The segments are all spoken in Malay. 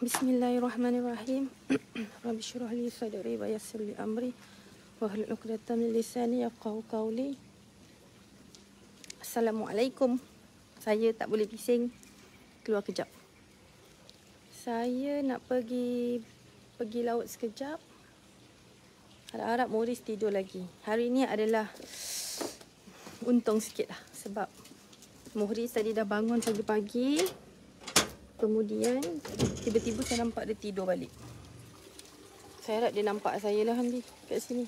Bismillahirrahmanirrahim. Rabbi syurah li sadri wa yassir li amri. Wahlu uqdata min lisani yafqahu qawli. Assalamualaikum. Saya tak boleh bising. Keluar kejap. Saya nak pergi pergi laut sekejap. Harap-harap Morris tidur lagi. Hari ini adalah untung sikit lah. Sebab Morris tadi dah bangun pagi-pagi. Kemudian tiba-tiba saya nampak dia tidur balik. Saya harap dia nampak saya lah Hamdi kat sini.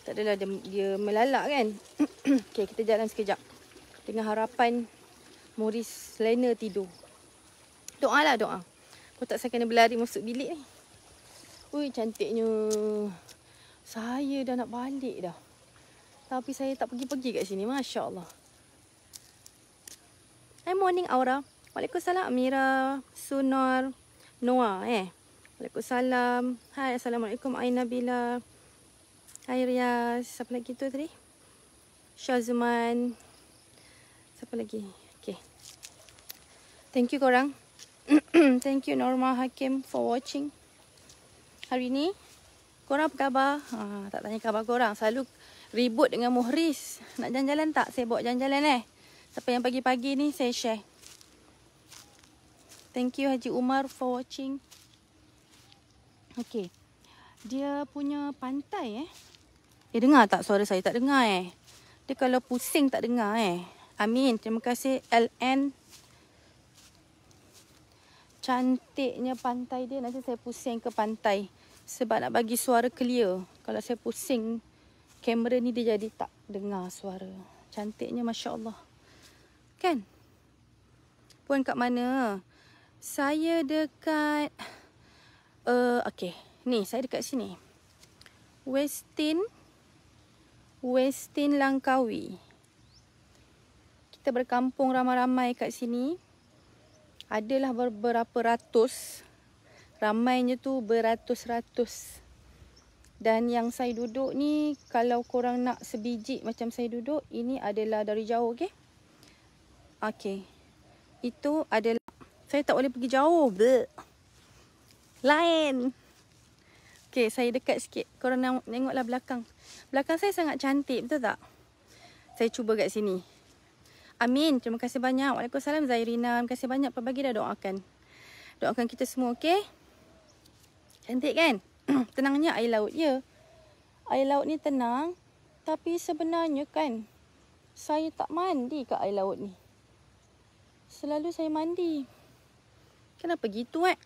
Tak adalah dia, dia melalak kan. okay kita jalan sekejap. Dengan harapan Morris Lena tidur. Doa lah doa. Kau tak saya kena berlari masuk bilik ni. Ui cantiknya. Saya dah nak balik dah. Tapi saya tak pergi-pergi kat sini. Masya Allah. Hi morning Aura. Waalaikumsalam Amira, Sunor, Noah eh. Waalaikumsalam. Hai, Assalamualaikum Aina Bila. Hai Rias, siapa lagi tu tadi? Syazman. Siapa lagi? Okay. Thank you korang. Thank you Norma Hakim for watching. Hari ni, korang apa khabar? Ha, tak tanya khabar korang. Selalu ribut dengan Muhris. Nak jalan-jalan tak? Saya bawa jalan-jalan eh. Siapa yang pagi-pagi ni saya share. Thank you Haji Umar for watching. Okay. Dia punya pantai eh. Eh dengar tak suara saya? Tak dengar eh. Dia kalau pusing tak dengar eh. Amin. Terima kasih LN. Cantiknya pantai dia. Nanti saya pusing ke pantai. Sebab nak bagi suara clear. Kalau saya pusing. Kamera ni dia jadi tak dengar suara. Cantiknya Masya Allah. Kan? Puan kat mana? Puan kat mana? Saya dekat uh, eh, Okay Ni saya dekat sini Westin Westin Langkawi Kita berkampung ramai-ramai kat sini Adalah beberapa ratus Ramainya tu beratus-ratus Dan yang saya duduk ni Kalau korang nak sebiji macam saya duduk Ini adalah dari jauh okay Okay Itu adalah saya tak boleh pergi jauh. Bleh. Lain. Okay, saya dekat sikit. Korang neng- tengoklah belakang. Belakang saya sangat cantik, betul tak? Saya cuba kat sini. Amin. Terima kasih banyak. Waalaikumsalam Zairina. Terima kasih banyak. Pak bagi dah doakan. Doakan kita semua, okay? Cantik kan? Tenangnya air laut, ya. Air laut ni tenang. Tapi sebenarnya kan, saya tak mandi kat air laut ni. Selalu saya mandi. Kenapa gitu eh?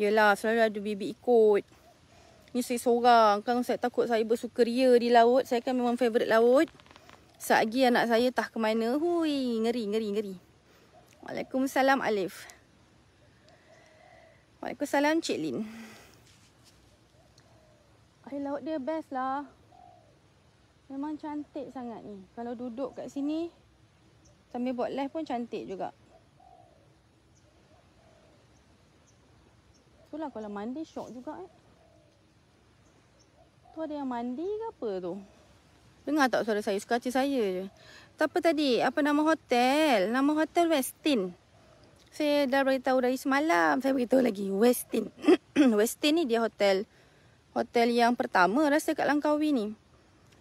Yelah, selalu ada bibi ikut. Ni saya seorang. Kan saya takut saya bersuka ria di laut. Saya kan memang favourite laut. Sagi anak saya tah ke mana. Hui, ngeri, ngeri, ngeri. Waalaikumsalam Alif. Waalaikumsalam Cik Lin. Air laut dia best lah. Memang cantik sangat ni. Kalau duduk kat sini, sambil buat live pun cantik juga. Itulah kalau mandi syok juga eh. Tu ada yang mandi ke apa tu? Dengar tak suara saya? Suka cik saya je. Tapi tadi, apa nama hotel? Nama hotel Westin. Saya dah beritahu dari semalam. Saya beritahu lagi. Westin. Westin ni dia hotel. Hotel yang pertama rasa kat Langkawi ni.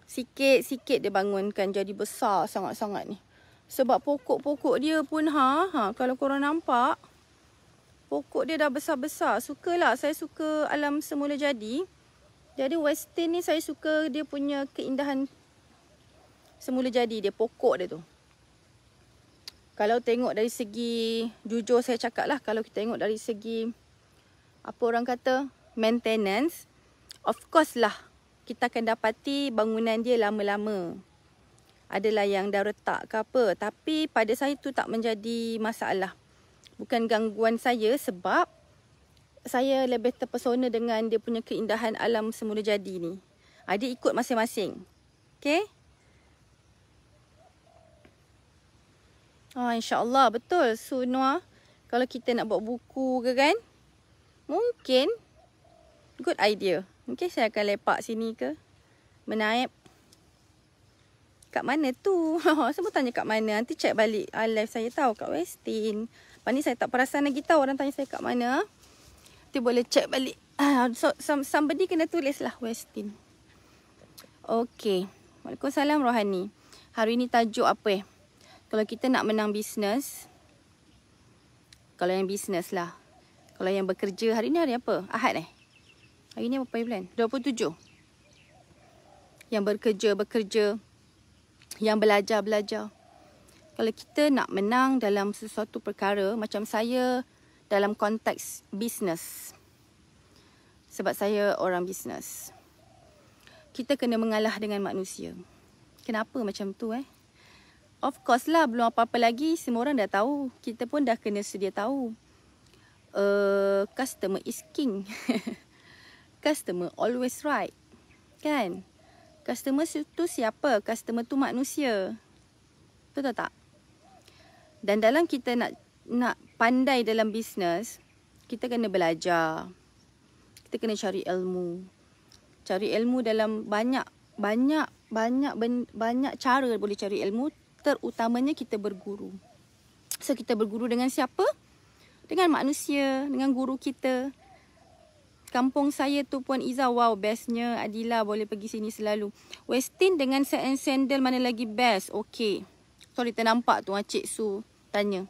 Sikit-sikit dia bangunkan jadi besar sangat-sangat ni. Sebab pokok-pokok dia pun ha, ha kalau korang nampak pokok dia dah besar-besar. suka lah saya suka alam semula jadi. Jadi western ni saya suka dia punya keindahan semula jadi dia pokok dia tu. Kalau tengok dari segi jujur saya cakap lah kalau kita tengok dari segi apa orang kata maintenance of course lah kita akan dapati bangunan dia lama-lama. Adalah yang dah retak ke apa. Tapi pada saya tu tak menjadi masalah bukan gangguan saya sebab saya lebih terpesona dengan dia punya keindahan alam semula jadi ni. Ha, ikut masing-masing. Okay. Oh, ah, InsyaAllah betul Sunwa. Kalau kita nak buat buku ke kan. Mungkin. Good idea. Mungkin saya akan lepak sini ke. Menaip. Kat mana tu? Semua tanya kat mana. Nanti check balik ah, live saya tahu kat Westin. Lepas ni saya tak perasan lagi tau orang tanya saya kat mana. Nanti boleh check balik. Ah, so, somebody kena tulis lah Westin. Okay. Waalaikumsalam Rohani. Hari ni tajuk apa eh? Kalau kita nak menang bisnes. Kalau yang bisnes lah. Kalau yang bekerja hari ni hari apa? Ahad eh? Hari ni apa plan? 27. Yang bekerja, bekerja. Yang belajar, belajar kalau kita nak menang dalam sesuatu perkara macam saya dalam konteks bisnes sebab saya orang bisnes kita kena mengalah dengan manusia kenapa macam tu eh of course lah belum apa-apa lagi semua orang dah tahu kita pun dah kena sedia tahu uh, customer is king customer always right kan customer tu siapa customer tu manusia betul tak dan dalam kita nak nak pandai dalam bisnes, kita kena belajar. Kita kena cari ilmu. Cari ilmu dalam banyak banyak banyak ben, banyak cara boleh cari ilmu, terutamanya kita berguru. So kita berguru dengan siapa? Dengan manusia, dengan guru kita. Kampung saya tu pun Iza wow bestnya Adila boleh pergi sini selalu. Westin dengan set sandal mana lagi best? Okay. Sorry ternampak tu Encik Su tanya.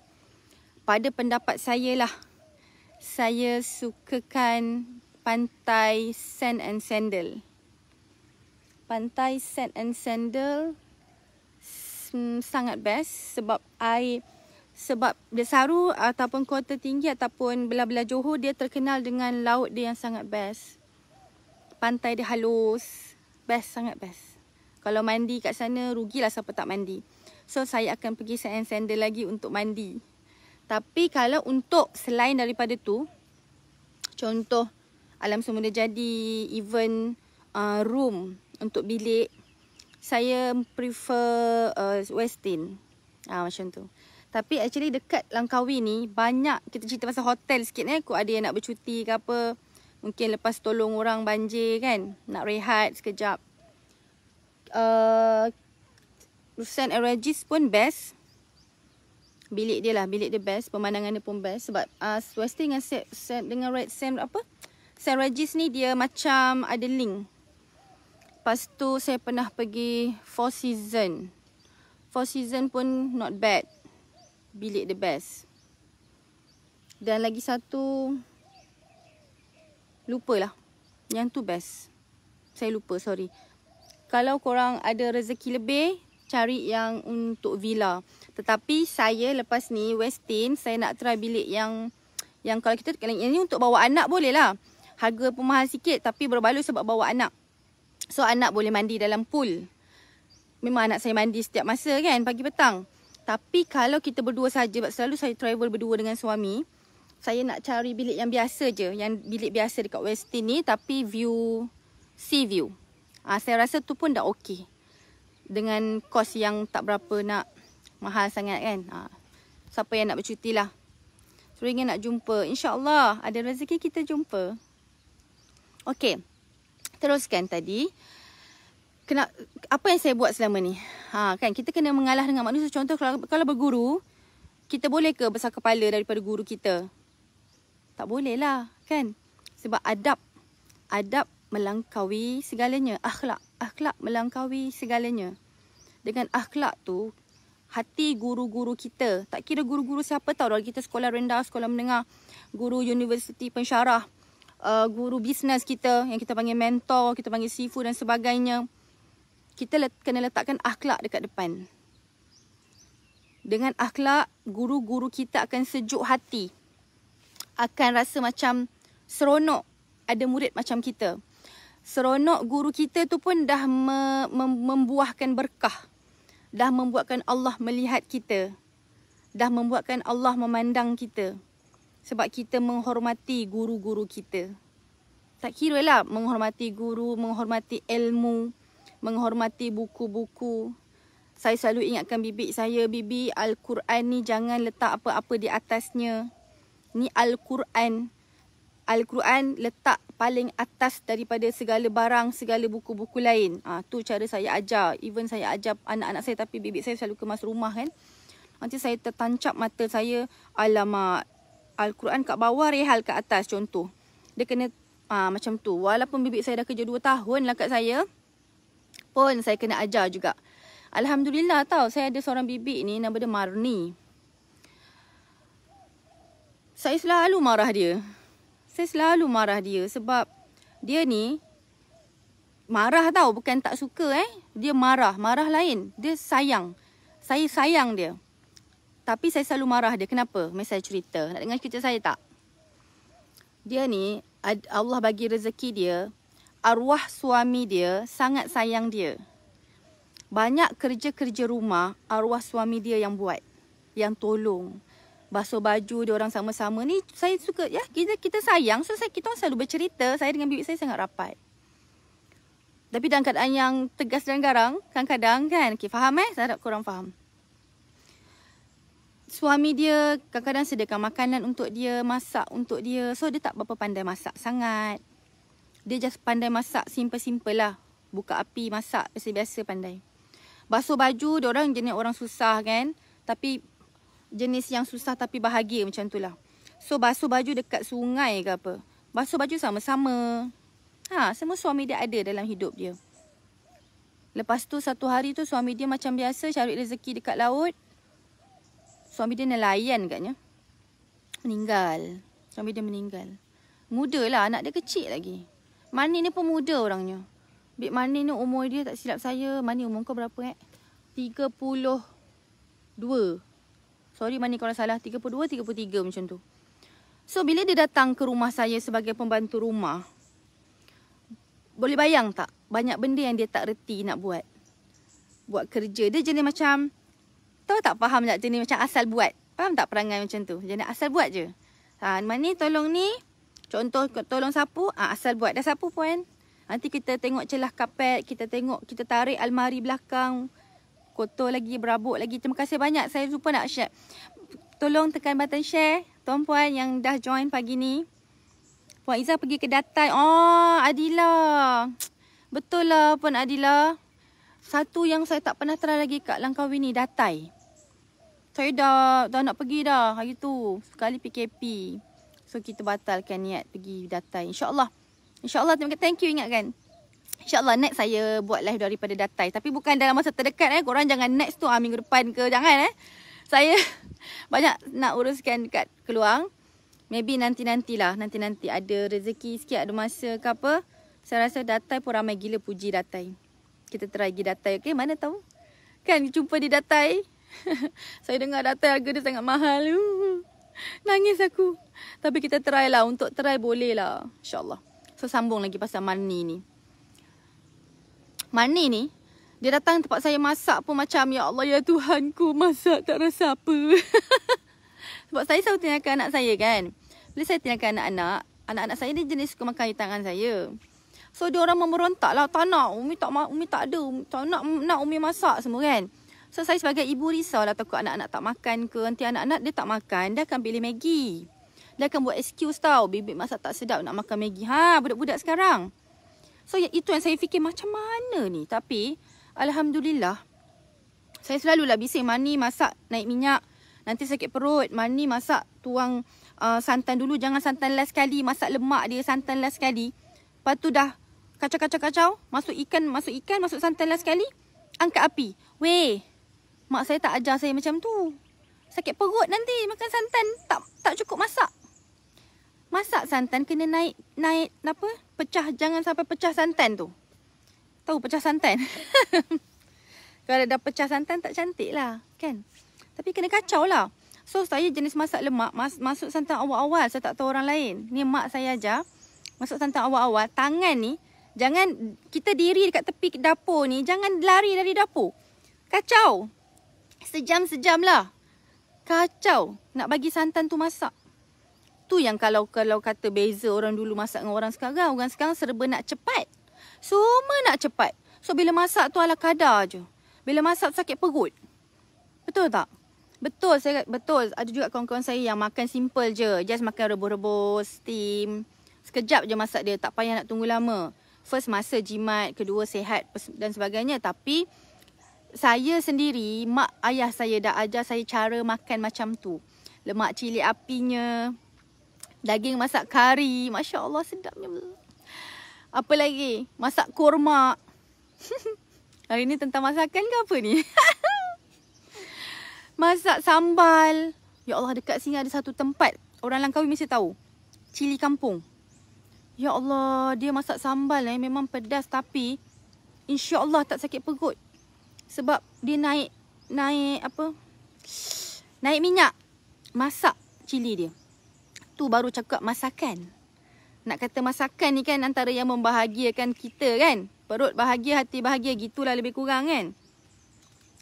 Pada pendapat saya lah, saya sukakan pantai sand and sandal. Pantai sand and sandal mm, sangat best sebab air sebab Desaru ataupun Kota Tinggi ataupun belah-belah Johor dia terkenal dengan laut dia yang sangat best. Pantai dia halus, best sangat best. Kalau mandi kat sana rugilah siapa tak mandi. So saya akan pergi set and sandal lagi untuk mandi. Tapi kalau untuk selain daripada tu. Contoh alam semula jadi even uh, room untuk bilik. Saya prefer uh, Westin. Ha, macam tu. Tapi actually dekat Langkawi ni banyak kita cerita pasal hotel sikit eh. Kau ada yang nak bercuti ke apa. Mungkin lepas tolong orang banjir kan. Nak rehat sekejap. Uh, Rusan Aragis pun best. Bilik dia lah. Bilik dia best. Pemandangan dia pun best. Sebab uh, ah, Westing dengan, set, set, dengan Red Sand apa? Sand Regis ni dia macam ada link. Lepas tu saya pernah pergi Four Season. Four Season pun not bad. Bilik the best. Dan lagi satu. lupa lah, Yang tu best. Saya lupa sorry. Kalau korang ada rezeki lebih cari yang untuk villa. Tetapi saya lepas ni Westin saya nak try bilik yang yang kalau kita kalau ini untuk bawa anak boleh lah. Harga pun mahal sikit tapi berbaloi sebab bawa anak. So anak boleh mandi dalam pool. Memang anak saya mandi setiap masa kan pagi petang. Tapi kalau kita berdua saja sebab selalu saya travel berdua dengan suami. Saya nak cari bilik yang biasa je. Yang bilik biasa dekat Westin ni tapi view sea view. Ah ha, saya rasa tu pun dah okey dengan kos yang tak berapa nak mahal sangat kan. Ha. Siapa yang nak bercuti lah. Suruh ingin nak jumpa. InsyaAllah ada rezeki kita jumpa. Okay. Teruskan tadi. Kena, apa yang saya buat selama ni? Ha, kan Kita kena mengalah dengan manusia. Contoh kalau, kalau berguru. Kita boleh ke besar kepala daripada guru kita? Tak boleh lah kan. Sebab adab. Adab melangkaui segalanya. Akhlak. Akhlak melangkaui segalanya dengan akhlak tu hati guru-guru kita. Tak kira guru-guru siapa tau. Kalau kita sekolah rendah, sekolah menengah, guru universiti pensyarah, uh, guru bisnes kita yang kita panggil mentor, kita panggil sifu dan sebagainya. Kita let, kena letakkan akhlak dekat depan. Dengan akhlak, guru-guru kita akan sejuk hati. Akan rasa macam seronok ada murid macam kita. Seronok guru kita tu pun dah me, mem, membuahkan berkah dah membuatkan Allah melihat kita. Dah membuatkan Allah memandang kita. Sebab kita menghormati guru-guru kita. Tak kira lah menghormati guru, menghormati ilmu, menghormati buku-buku. Saya selalu ingatkan bibik saya, bibi Al-Quran ni jangan letak apa-apa di atasnya. Ni Al-Quran. Al-Quran letak paling atas daripada segala barang, segala buku-buku lain. Ha, tu cara saya ajar. Even saya ajar anak-anak saya tapi bibik saya selalu kemas rumah kan. Nanti saya tertancap mata saya. Alamak, Al-Quran kat bawah, rehal kat atas contoh. Dia kena ha, macam tu. Walaupun bibik saya dah kerja 2 tahun lah kat saya. Pun saya kena ajar juga. Alhamdulillah tau, saya ada seorang bibik ni nama dia Marni. Saya selalu marah dia saya selalu marah dia sebab dia ni marah tau bukan tak suka eh dia marah marah lain dia sayang saya sayang dia tapi saya selalu marah dia kenapa mesti saya cerita nak dengar cerita saya tak dia ni Allah bagi rezeki dia arwah suami dia sangat sayang dia banyak kerja-kerja rumah arwah suami dia yang buat yang tolong basuh baju dia orang sama-sama ni saya suka ya kita kita sayang so saya kita orang selalu bercerita saya dengan bibik saya sangat rapat tapi dalam keadaan yang tegas dan garang kadang-kadang kan okey faham eh saya harap kurang faham suami dia kadang-kadang sediakan makanan untuk dia masak untuk dia so dia tak berapa pandai masak sangat dia just pandai masak simple-simple lah buka api masak biasa-biasa pandai basuh baju dia orang jenis orang susah kan tapi jenis yang susah tapi bahagia macam tu lah. So basuh baju dekat sungai ke apa. Basuh baju sama-sama. Ha, semua suami dia ada dalam hidup dia. Lepas tu satu hari tu suami dia macam biasa cari rezeki dekat laut. Suami dia nelayan katnya. Meninggal. Suami dia meninggal. Muda lah, anak dia kecil lagi. Mani ni pun muda orangnya. Bik Mani ni umur dia tak silap saya. Mani umur kau berapa eh? 32. Sorry mana kalau salah 32 33 macam tu. So bila dia datang ke rumah saya sebagai pembantu rumah. Boleh bayang tak banyak benda yang dia tak reti nak buat. Buat kerja dia jenis macam tahu tak faham tak jenis macam asal buat. Faham tak perangai macam tu? Jenis asal buat je. Ha mana ni tolong ni contoh tolong sapu ha, asal buat dah sapu pun. Nanti kita tengok celah kapet, kita tengok kita tarik almari belakang kotor lagi, berabuk lagi. Terima kasih banyak. Saya lupa nak share. Tolong tekan button share. Tuan puan yang dah join pagi ni. Puan Izzah pergi ke datai. Oh, Adila. Betul lah Puan Adila. Satu yang saya tak pernah try lagi kat Langkawi ni, datai. Saya dah, dah nak pergi dah hari tu. Sekali PKP. So, kita batalkan niat pergi datai. InsyaAllah. InsyaAllah. Terima kasih. Thank you ingatkan. InsyaAllah next saya buat live daripada Datai. Tapi bukan dalam masa terdekat eh. Korang jangan next tu ah, minggu depan ke. Jangan eh. Saya banyak nak uruskan dekat keluang. Maybe nanti-nantilah. Nanti-nanti ada rezeki sikit. Ada masa ke apa. Saya rasa Datai pun ramai gila puji Datai. Kita try pergi Datai. Okay mana tahu. Kan jumpa di Datai. saya dengar Datai harga dia sangat mahal. Uhuh. Nangis aku. Tapi kita try lah. Untuk try boleh lah. InsyaAllah. So sambung lagi pasal money ni. Mani ni, dia datang tempat saya masak pun macam, Ya Allah, Ya Tuhanku, masak tak rasa apa. Sebab saya selalu tinggalkan anak saya kan. Bila saya tinggalkan anak-anak, anak-anak saya ni jenis suka makan air tangan saya. So, dia orang memerontak lah. Tak nak, Umi tak, Umi tak ada. Umi tak nak, nak Umi masak semua kan. So, saya sebagai ibu risau lah takut anak-anak tak makan ke. Nanti anak-anak dia tak makan, dia akan pilih Maggie. Dia akan buat excuse tau. Bibik masak tak sedap nak makan Maggie. Ha, budak-budak sekarang. So ya, itu yang saya fikir macam mana ni. Tapi Alhamdulillah. Saya selalu lah bising mani masak naik minyak. Nanti sakit perut. Mani masak tuang uh, santan dulu. Jangan santan last sekali. Masak lemak dia santan last sekali. Lepas tu dah kacau-kacau-kacau. Masuk ikan, masuk ikan, masuk santan last sekali. Angkat api. Weh. Mak saya tak ajar saya macam tu. Sakit perut nanti makan santan. Tak tak cukup masak. Masak santan kena naik naik apa? pecah jangan sampai pecah santan tu. Tahu pecah santan? Kalau dah pecah santan tak cantik lah kan? Tapi kena kacau lah. So saya jenis masak lemak mas masuk santan awal-awal saya tak tahu orang lain. Ni mak saya aja Masuk santan awal-awal tangan ni jangan kita diri dekat tepi dapur ni jangan lari dari dapur. Kacau. Sejam-sejam lah. Kacau nak bagi santan tu masak tu yang kalau kalau kata beza orang dulu masak dengan orang sekarang. Orang sekarang serba nak cepat. Semua nak cepat. So bila masak tu ala kadar je. Bila masak sakit perut. Betul tak? Betul saya betul ada juga kawan-kawan saya yang makan simple je. Just makan rebus-rebus, steam. Sekejap je masak dia tak payah nak tunggu lama. First masa jimat, kedua sehat dan sebagainya. Tapi saya sendiri, mak ayah saya dah ajar saya cara makan macam tu. Lemak cili apinya, Daging masak kari. Masya Allah sedapnya. Apa lagi? Masak kurma. Hari ni tentang masakan ke apa ni? masak sambal. Ya Allah dekat sini ada satu tempat. Orang Langkawi mesti tahu. Cili kampung. Ya Allah dia masak sambal eh. Memang pedas tapi. Insya Allah tak sakit perut. Sebab dia naik. Naik apa? Naik minyak. Masak cili dia tu baru cakap masakan. Nak kata masakan ni kan antara yang membahagiakan kita kan. Perut bahagia, hati bahagia. Gitulah lebih kurang kan.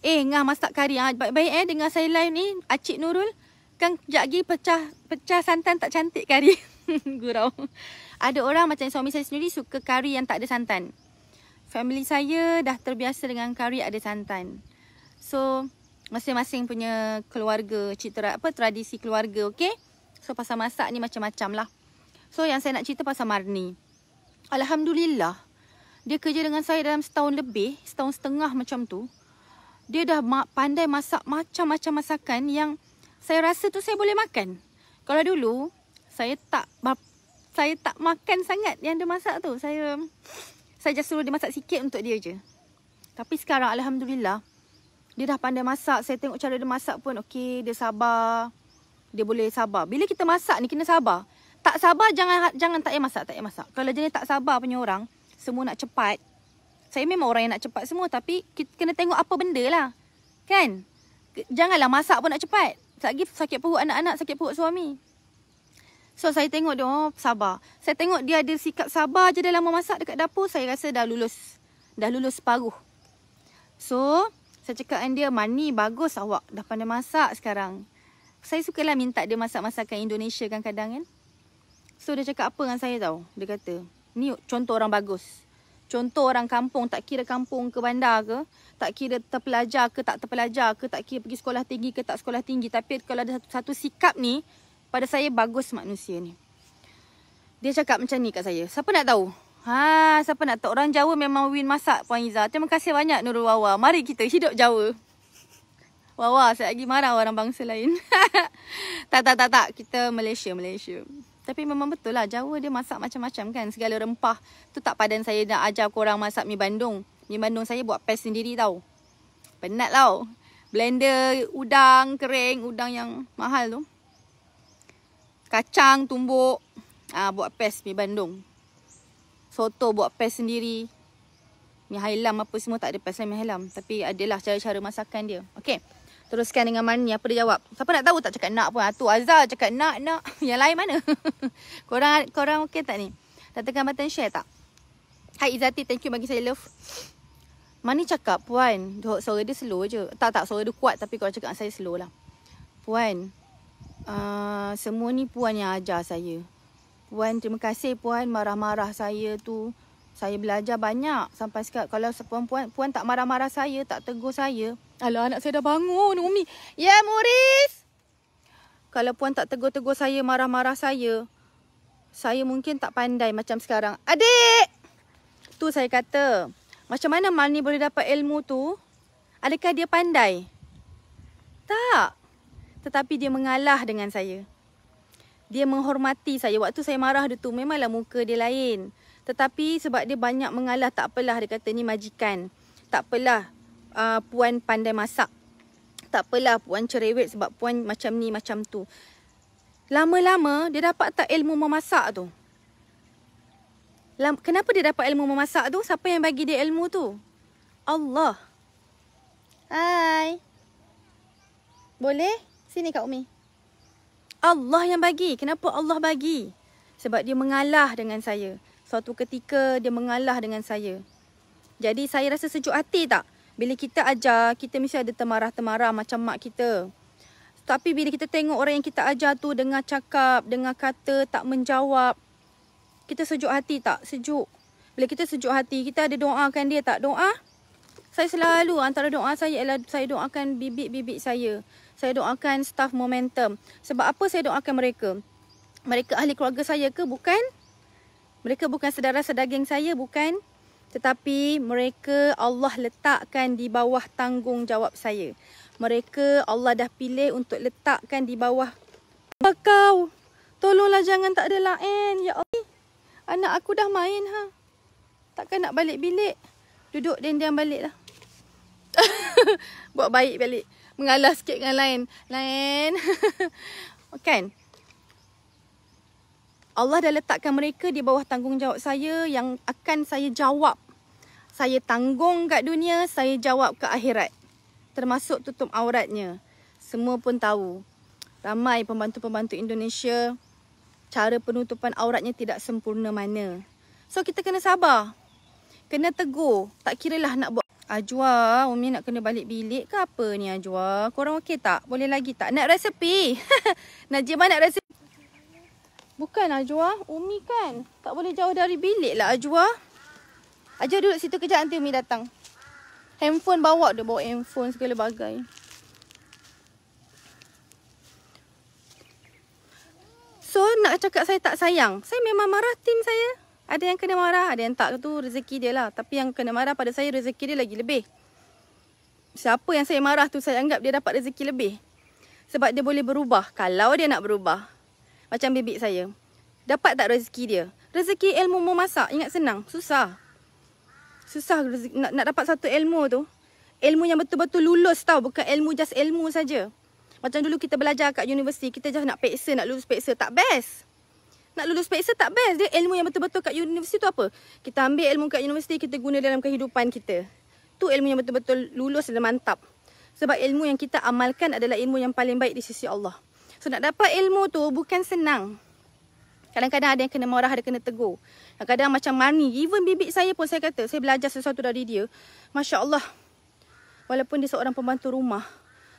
Eh, ngah masak kari. Ha? Baik-baik eh, dengar saya live ni. Acik Nurul, kan sekejap lagi pecah, pecah santan tak cantik kari. Gurau. Ada orang macam suami saya sendiri suka kari yang tak ada santan. Family saya dah terbiasa dengan kari ada santan. So, masing-masing punya keluarga, citra, apa tradisi keluarga, okay So pasal masak ni macam-macam lah. So yang saya nak cerita pasal Marni. Alhamdulillah. Dia kerja dengan saya dalam setahun lebih. Setahun setengah macam tu. Dia dah pandai masak macam-macam masakan yang saya rasa tu saya boleh makan. Kalau dulu, saya tak saya tak makan sangat yang dia masak tu. Saya saya just suruh dia masak sikit untuk dia je. Tapi sekarang Alhamdulillah, dia dah pandai masak. Saya tengok cara dia masak pun okey, dia sabar. Dia boleh sabar. Bila kita masak ni kena sabar. Tak sabar jangan jangan tak payah masak, tak payah masak. Kalau jenis tak sabar punya orang, semua nak cepat. Saya memang orang yang nak cepat semua tapi kita kena tengok apa benda lah. Kan? Janganlah masak pun nak cepat. Lagi sakit perut anak-anak, sakit perut suami. So saya tengok dia oh, sabar. Saya tengok dia ada sikap sabar je dalam memasak dekat dapur. Saya rasa dah lulus. Dah lulus separuh. So saya cakap dengan dia, Mani bagus awak dah pandai masak sekarang saya suka lah minta dia masak-masakan Indonesia kan kadang kan. So dia cakap apa dengan saya tau. Dia kata, ni contoh orang bagus. Contoh orang kampung, tak kira kampung ke bandar ke. Tak kira terpelajar ke tak terpelajar ke. Tak kira pergi sekolah tinggi ke tak sekolah tinggi. Tapi kalau ada satu, satu sikap ni, pada saya bagus manusia ni. Dia cakap macam ni kat saya. Siapa nak tahu? Ha, siapa nak tahu? Orang Jawa memang win masak Puan Iza. Terima kasih banyak Nurul Wawa. Mari kita hidup Jawa. Wah, wah, saya lagi marah orang bangsa lain. tak, tak, tak, tak. Kita Malaysia, Malaysia. Tapi memang betul lah. Jawa dia masak macam-macam kan. Segala rempah. Tu tak padan saya nak ajar korang masak mi bandung. Mi bandung saya buat pes sendiri tau. Penat tau. Blender udang kering. Udang yang mahal tu. Kacang tumbuk. Ah ha, buat pes mi bandung. Soto buat pes sendiri. Mi hailam apa semua tak ada pasal mi hailam. Tapi adalah cara-cara masakan dia. Okay. Teruskan dengan mana ni? Apa dia jawab? Siapa nak tahu tak cakap nak pun. Atu Azhar cakap nak, nak. Yang lain mana? korang korang okey tak ni? Dah tekan button share tak? Hai Izati, thank you bagi saya love. Mana cakap puan? Suara dia slow je. Tak, tak. Suara dia kuat tapi korang cakap saya slow lah. Puan, uh, semua ni puan yang ajar saya. Puan, terima kasih puan. Marah-marah saya tu. Saya belajar banyak sampai sekarang. Kalau puan-puan tak marah-marah saya, tak tegur saya. Alah anak saya dah bangun Umi. Ya yeah, Muris. Kalau puan tak tegur-tegur saya marah-marah saya. Saya mungkin tak pandai macam sekarang. Adik. Tu saya kata. Macam mana mal ni boleh dapat ilmu tu? Adakah dia pandai? Tak. Tetapi dia mengalah dengan saya. Dia menghormati saya. Waktu saya marah dia tu memanglah muka dia lain. Tetapi sebab dia banyak mengalah tak apalah dia kata ni majikan. Tak apalah uh, puan pandai masak. Tak apalah puan cerewet sebab puan macam ni macam tu. Lama-lama dia dapat tak ilmu memasak tu? Lama, kenapa dia dapat ilmu memasak tu? Siapa yang bagi dia ilmu tu? Allah. Hai. Boleh? Sini Kak Umi. Allah yang bagi. Kenapa Allah bagi? Sebab dia mengalah dengan saya. Suatu ketika dia mengalah dengan saya. Jadi saya rasa sejuk hati tak? Bila kita ajar, kita mesti ada temarah-temarah macam mak kita. Tapi bila kita tengok orang yang kita ajar tu dengar cakap, dengar kata, tak menjawab. Kita sejuk hati tak? Sejuk. Bila kita sejuk hati, kita ada doakan dia tak? Doa? Saya selalu antara doa saya ialah saya doakan bibik-bibik saya. Saya doakan staff momentum. Sebab apa saya doakan mereka? Mereka ahli keluarga saya ke? Bukan. Mereka bukan saudara sedaging saya? Bukan. Tetapi mereka Allah letakkan di bawah tanggungjawab saya. Mereka Allah dah pilih untuk letakkan di bawah. Apa kau? Tolonglah jangan tak ada lain. Ya Allah. Anak aku dah main ha. Takkan nak balik bilik. Duduk dendam baliklah. Buat baik balik. Mengalah sikit dengan lain. Lain. kan? Okay. Allah dah letakkan mereka di bawah tanggungjawab saya yang akan saya jawab. Saya tanggung kat dunia, saya jawab ke akhirat. Termasuk tutup auratnya. Semua pun tahu. Ramai pembantu-pembantu Indonesia cara penutupan auratnya tidak sempurna mana. So kita kena sabar. Kena tegur. Tak kira lah nak buat. Ajwa, Umi nak kena balik bilik ke apa ni Ajwa? Korang okey tak? Boleh lagi tak? Nak resepi? Najibah nak resepi? Bukan Ajwa. Umi kan. Tak boleh jauh dari bilik lah Ajwa. Ajwa duduk situ kejap nanti Umi datang. Handphone bawa dia. Bawa handphone segala bagai. So nak cakap saya tak sayang. Saya memang marah tim saya. Ada yang kena marah. Ada yang tak tu rezeki dia lah. Tapi yang kena marah pada saya rezeki dia lagi lebih. Siapa yang saya marah tu saya anggap dia dapat rezeki lebih. Sebab dia boleh berubah. Kalau dia nak berubah. Macam bibik saya. Dapat tak rezeki dia? Rezeki ilmu memasak. Ingat senang? Susah. Susah rezeki, nak, nak dapat satu ilmu tu. Ilmu yang betul-betul lulus tau. Bukan ilmu just ilmu saja. Macam dulu kita belajar kat universiti. Kita just nak peksa, nak lulus peksa. Tak best. Nak lulus peksa tak best. Dia ilmu yang betul-betul kat universiti tu apa? Kita ambil ilmu kat universiti. Kita guna dalam kehidupan kita. Tu ilmu yang betul-betul lulus dan mantap. Sebab ilmu yang kita amalkan adalah ilmu yang paling baik di sisi Allah. So nak dapat ilmu tu bukan senang. Kadang-kadang ada yang kena marah, ada kena tegur. Kadang-kadang macam mani. Even bibik saya pun saya kata, saya belajar sesuatu dari dia. Masya Allah. Walaupun dia seorang pembantu rumah.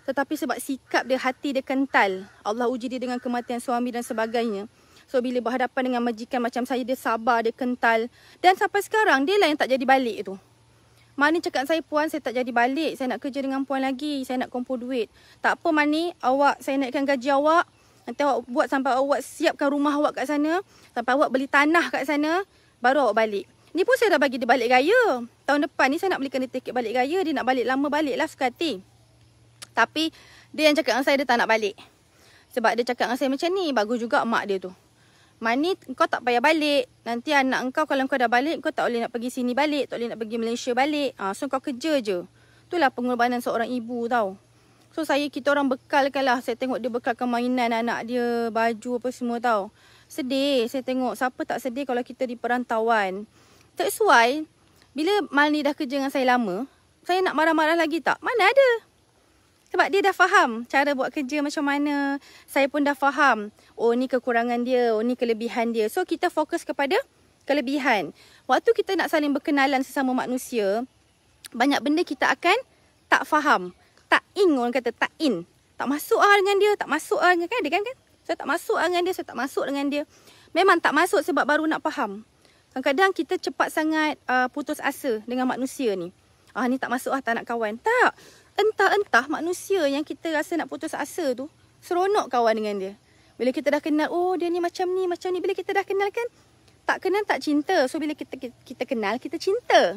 Tetapi sebab sikap dia, hati dia kental. Allah uji dia dengan kematian suami dan sebagainya. So bila berhadapan dengan majikan macam saya, dia sabar, dia kental. Dan sampai sekarang, dia lah yang tak jadi balik tu. Mani cakap saya puan saya tak jadi balik. Saya nak kerja dengan puan lagi. Saya nak kumpul duit. Tak apa Mani. Awak saya naikkan gaji awak. Nanti awak buat sampai awak siapkan rumah awak kat sana. Sampai awak beli tanah kat sana. Baru awak balik. Ni pun saya dah bagi dia balik gaya. Tahun depan ni saya nak belikan dia tiket balik gaya. Dia nak balik lama balik lah suka hati. Tapi dia yang cakap dengan saya dia tak nak balik. Sebab dia cakap dengan saya macam ni. Bagus juga mak dia tu. Mani, kau tak payah balik. Nanti anak kau kalau kau dah balik, kau tak boleh nak pergi sini balik. Tak boleh nak pergi Malaysia balik. Ha, so kau kerja je. Itulah pengorbanan seorang ibu tau. So saya kita orang bekalkan lah. Saya tengok dia bekalkan mainan anak dia. Baju apa semua tau. Sedih saya tengok. Siapa tak sedih kalau kita di perantauan. That's why bila Mani dah kerja dengan saya lama. Saya nak marah-marah lagi tak? Mana ada. Sebab dia dah faham cara buat kerja macam mana. Saya pun dah faham. Oh ni kekurangan dia. Oh ni kelebihan dia. So kita fokus kepada kelebihan. Waktu kita nak saling berkenalan sesama manusia. Banyak benda kita akan tak faham. Tak in orang kata. Tak in. Tak masuk lah dengan dia. Tak masuk lah dengan kan? dia kan kan? Saya tak masuk lah dengan dia. Saya tak masuk dengan dia. Memang tak masuk sebab baru nak faham. Kadang-kadang kita cepat sangat uh, putus asa dengan manusia ni. Ah ni tak masuk lah tak nak kawan. Tak entah-entah manusia yang kita rasa nak putus asa tu seronok kawan dengan dia. Bila kita dah kenal, oh dia ni macam ni, macam ni. Bila kita dah kenal kan, tak kenal tak cinta. So bila kita kita kenal, kita cinta.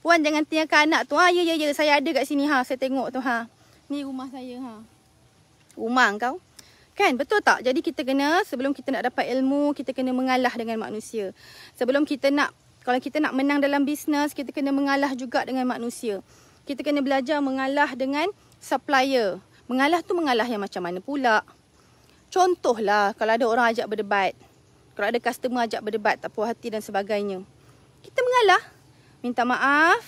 Puan jangan tinggalkan anak tu. Ha, ya, ya, ya. Saya ada kat sini. Ha, saya tengok tu. Ha. Ni rumah saya. Ha. Rumah kau. Kan? Betul tak? Jadi kita kena, sebelum kita nak dapat ilmu, kita kena mengalah dengan manusia. Sebelum kita nak, kalau kita nak menang dalam bisnes, kita kena mengalah juga dengan Manusia kita kena belajar mengalah dengan supplier. Mengalah tu mengalah yang macam mana pula. Contohlah kalau ada orang ajak berdebat. Kalau ada customer ajak berdebat tak puas hati dan sebagainya. Kita mengalah. Minta maaf.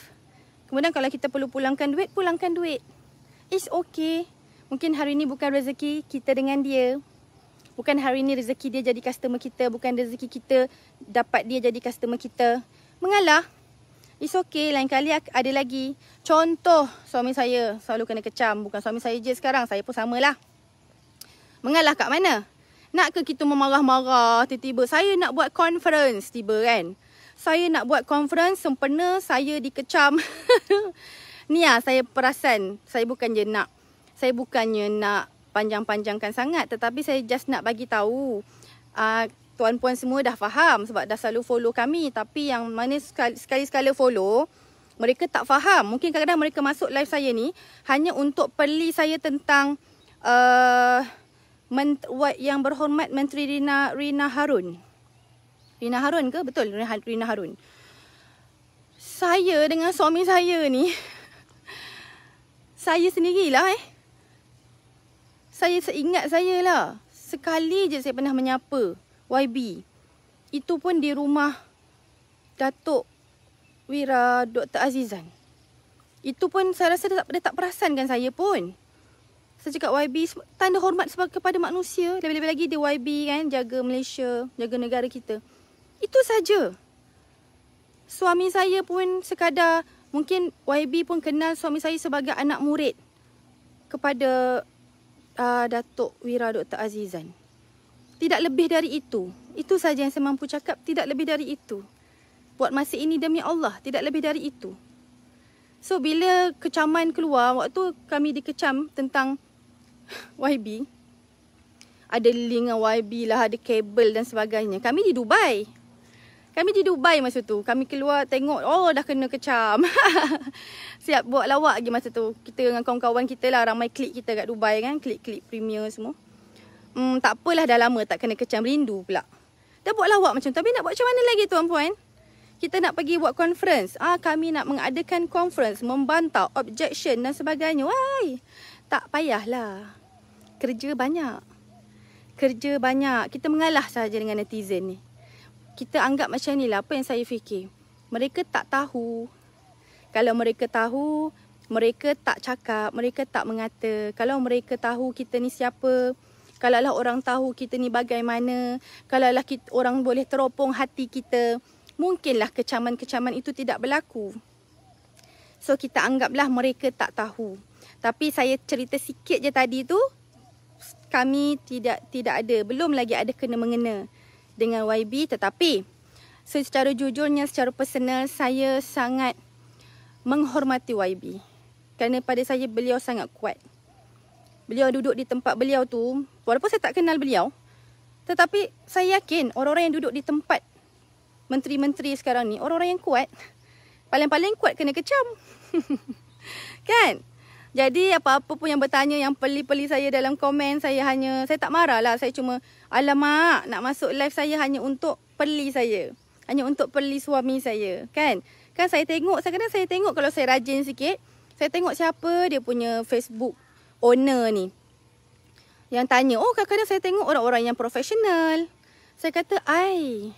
Kemudian kalau kita perlu pulangkan duit, pulangkan duit. It's okay. Mungkin hari ini bukan rezeki kita dengan dia. Bukan hari ini rezeki dia jadi customer kita. Bukan rezeki kita dapat dia jadi customer kita. Mengalah. It's okay lain kali ada lagi Contoh suami saya selalu kena kecam Bukan suami saya je sekarang saya pun samalah Mengalah kat mana? Nak ke kita memarah-marah tiba-tiba Saya nak buat conference tiba kan Saya nak buat conference sempena saya dikecam Ni lah saya perasan Saya bukan je nak Saya bukannya nak panjang-panjangkan sangat Tetapi saya just nak bagi tahu uh, tuan-puan semua dah faham sebab dah selalu follow kami. Tapi yang mana sekali-sekala follow, mereka tak faham. Mungkin kadang-kadang mereka masuk live saya ni hanya untuk perli saya tentang uh, yang berhormat Menteri Rina, Rina Harun. Rina Harun ke? Betul, Rina Harun. Saya dengan suami saya ni, saya sendirilah eh. Saya seingat saya lah. Sekali je saya pernah menyapa YB. Itu pun di rumah Datuk Wira Dr. Azizan. Itu pun saya rasa dia tak, dia tak perasan kan saya pun. Saya cakap YB tanda hormat sebagai kepada manusia. Lebih-lebih lagi dia YB kan jaga Malaysia, jaga negara kita. Itu saja. Suami saya pun sekadar mungkin YB pun kenal suami saya sebagai anak murid kepada uh, Datuk Wira Dr. Azizan. Tidak lebih dari itu. Itu saja yang saya mampu cakap, tidak lebih dari itu. Buat masa ini demi Allah, tidak lebih dari itu. So bila kecaman keluar, waktu kami dikecam tentang YB, ada link dengan YB lah, ada kabel dan sebagainya. Kami di Dubai. Kami di Dubai masa tu. Kami keluar tengok, oh dah kena kecam. Siap buat lawak lagi masa tu. Kita dengan kawan-kawan kita lah, ramai klik kita kat Dubai kan. Klik-klik premier semua. Hmm, tak apalah dah lama tak kena kecam rindu pula. Dah buat lawak macam tu. Tapi nak buat macam mana lagi tuan-puan? Kita nak pergi buat conference. Ah, kami nak mengadakan conference. Membantah objection dan sebagainya. Wai, tak payahlah. Kerja banyak. Kerja banyak. Kita mengalah saja dengan netizen ni. Kita anggap macam ni lah. Apa yang saya fikir? Mereka tak tahu. Kalau mereka tahu, mereka tak cakap. Mereka tak mengata. Kalau mereka tahu kita ni siapa, kalaulah orang tahu kita ni bagaimana, kalaulah kita, orang boleh teropong hati kita, mungkinlah kecaman-kecaman itu tidak berlaku. So kita anggaplah mereka tak tahu. Tapi saya cerita sikit je tadi tu, kami tidak tidak ada, belum lagi ada kena-mengena dengan YB tetapi so secara jujurnya, secara personal saya sangat menghormati YB. Kerana pada saya beliau sangat kuat beliau duduk di tempat beliau tu, walaupun saya tak kenal beliau, tetapi saya yakin orang-orang yang duduk di tempat menteri-menteri sekarang ni, orang-orang yang kuat, paling-paling kuat kena kecam. kan? Jadi apa-apa pun yang bertanya, yang peli-peli saya dalam komen, saya hanya, saya tak marah lah. Saya cuma, alamak, nak masuk live saya hanya untuk peli saya. Hanya untuk peli suami saya. Kan? Kan saya tengok, saya kena saya tengok kalau saya rajin sikit. Saya tengok siapa dia punya Facebook owner ni yang tanya, oh kadang-kadang saya tengok orang-orang yang profesional. Saya kata, ai,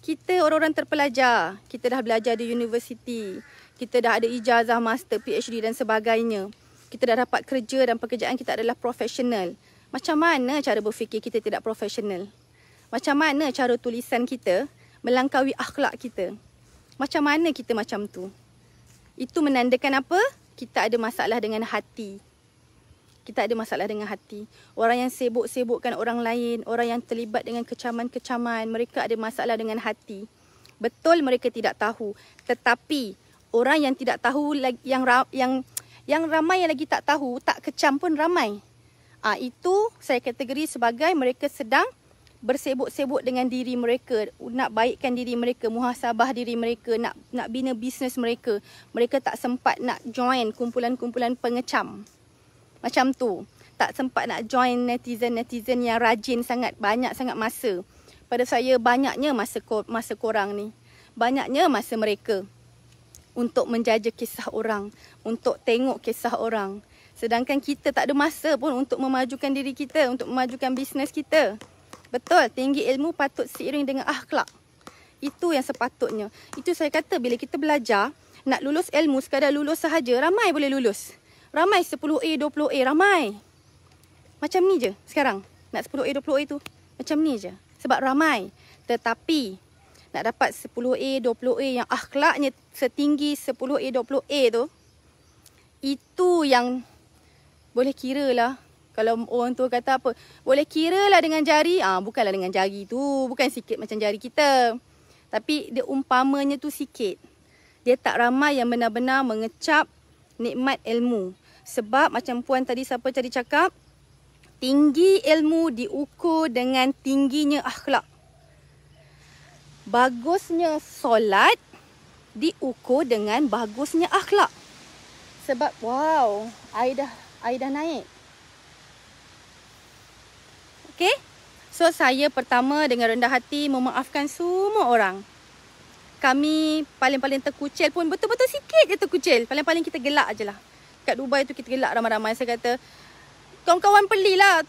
kita orang-orang terpelajar. Kita dah belajar di universiti. Kita dah ada ijazah master, PhD dan sebagainya. Kita dah dapat kerja dan pekerjaan kita adalah profesional. Macam mana cara berfikir kita tidak profesional? Macam mana cara tulisan kita melangkaui akhlak kita? Macam mana kita macam tu? Itu menandakan apa? Kita ada masalah dengan hati kita ada masalah dengan hati. Orang yang sibuk-sibukkan orang lain, orang yang terlibat dengan kecaman-kecaman, mereka ada masalah dengan hati. Betul mereka tidak tahu, tetapi orang yang tidak tahu yang yang yang ramai yang lagi tak tahu, tak kecam pun ramai. ha, itu saya kategori sebagai mereka sedang bersibuk-sibuk dengan diri mereka, nak baikkan diri mereka, muhasabah diri mereka, nak nak bina bisnes mereka. Mereka tak sempat nak join kumpulan-kumpulan pengecam. Macam tu. Tak sempat nak join netizen-netizen yang rajin sangat banyak sangat masa. Pada saya banyaknya masa masa korang ni. Banyaknya masa mereka untuk menjaja kisah orang, untuk tengok kisah orang. Sedangkan kita tak ada masa pun untuk memajukan diri kita, untuk memajukan bisnes kita. Betul, tinggi ilmu patut seiring dengan akhlak. Itu yang sepatutnya. Itu saya kata bila kita belajar, nak lulus ilmu sekadar lulus sahaja, ramai boleh lulus. Ramai 10A, 20A, ramai. Macam ni je sekarang. Nak 10A, 20A tu. Macam ni je. Sebab ramai. Tetapi nak dapat 10A, 20A yang akhlaknya setinggi 10A, 20A tu. Itu yang boleh kira lah. Kalau orang tu kata apa. Boleh kira lah dengan jari. Ah, ha, bukanlah dengan jari tu. Bukan sikit macam jari kita. Tapi dia umpamanya tu sikit. Dia tak ramai yang benar-benar mengecap nikmat ilmu. Sebab macam puan tadi siapa tadi cakap, tinggi ilmu diukur dengan tingginya akhlak. Bagusnya solat diukur dengan bagusnya akhlak. Sebab wow, air dah air dah naik. Okay, So saya pertama dengan rendah hati memaafkan semua orang. Kami paling-paling terkucil pun betul-betul sikit je terkucil. Paling-paling kita gelak ajalah. lah kat Dubai tu kita gelak ramai-ramai. Saya kata, kawan-kawan pelilah.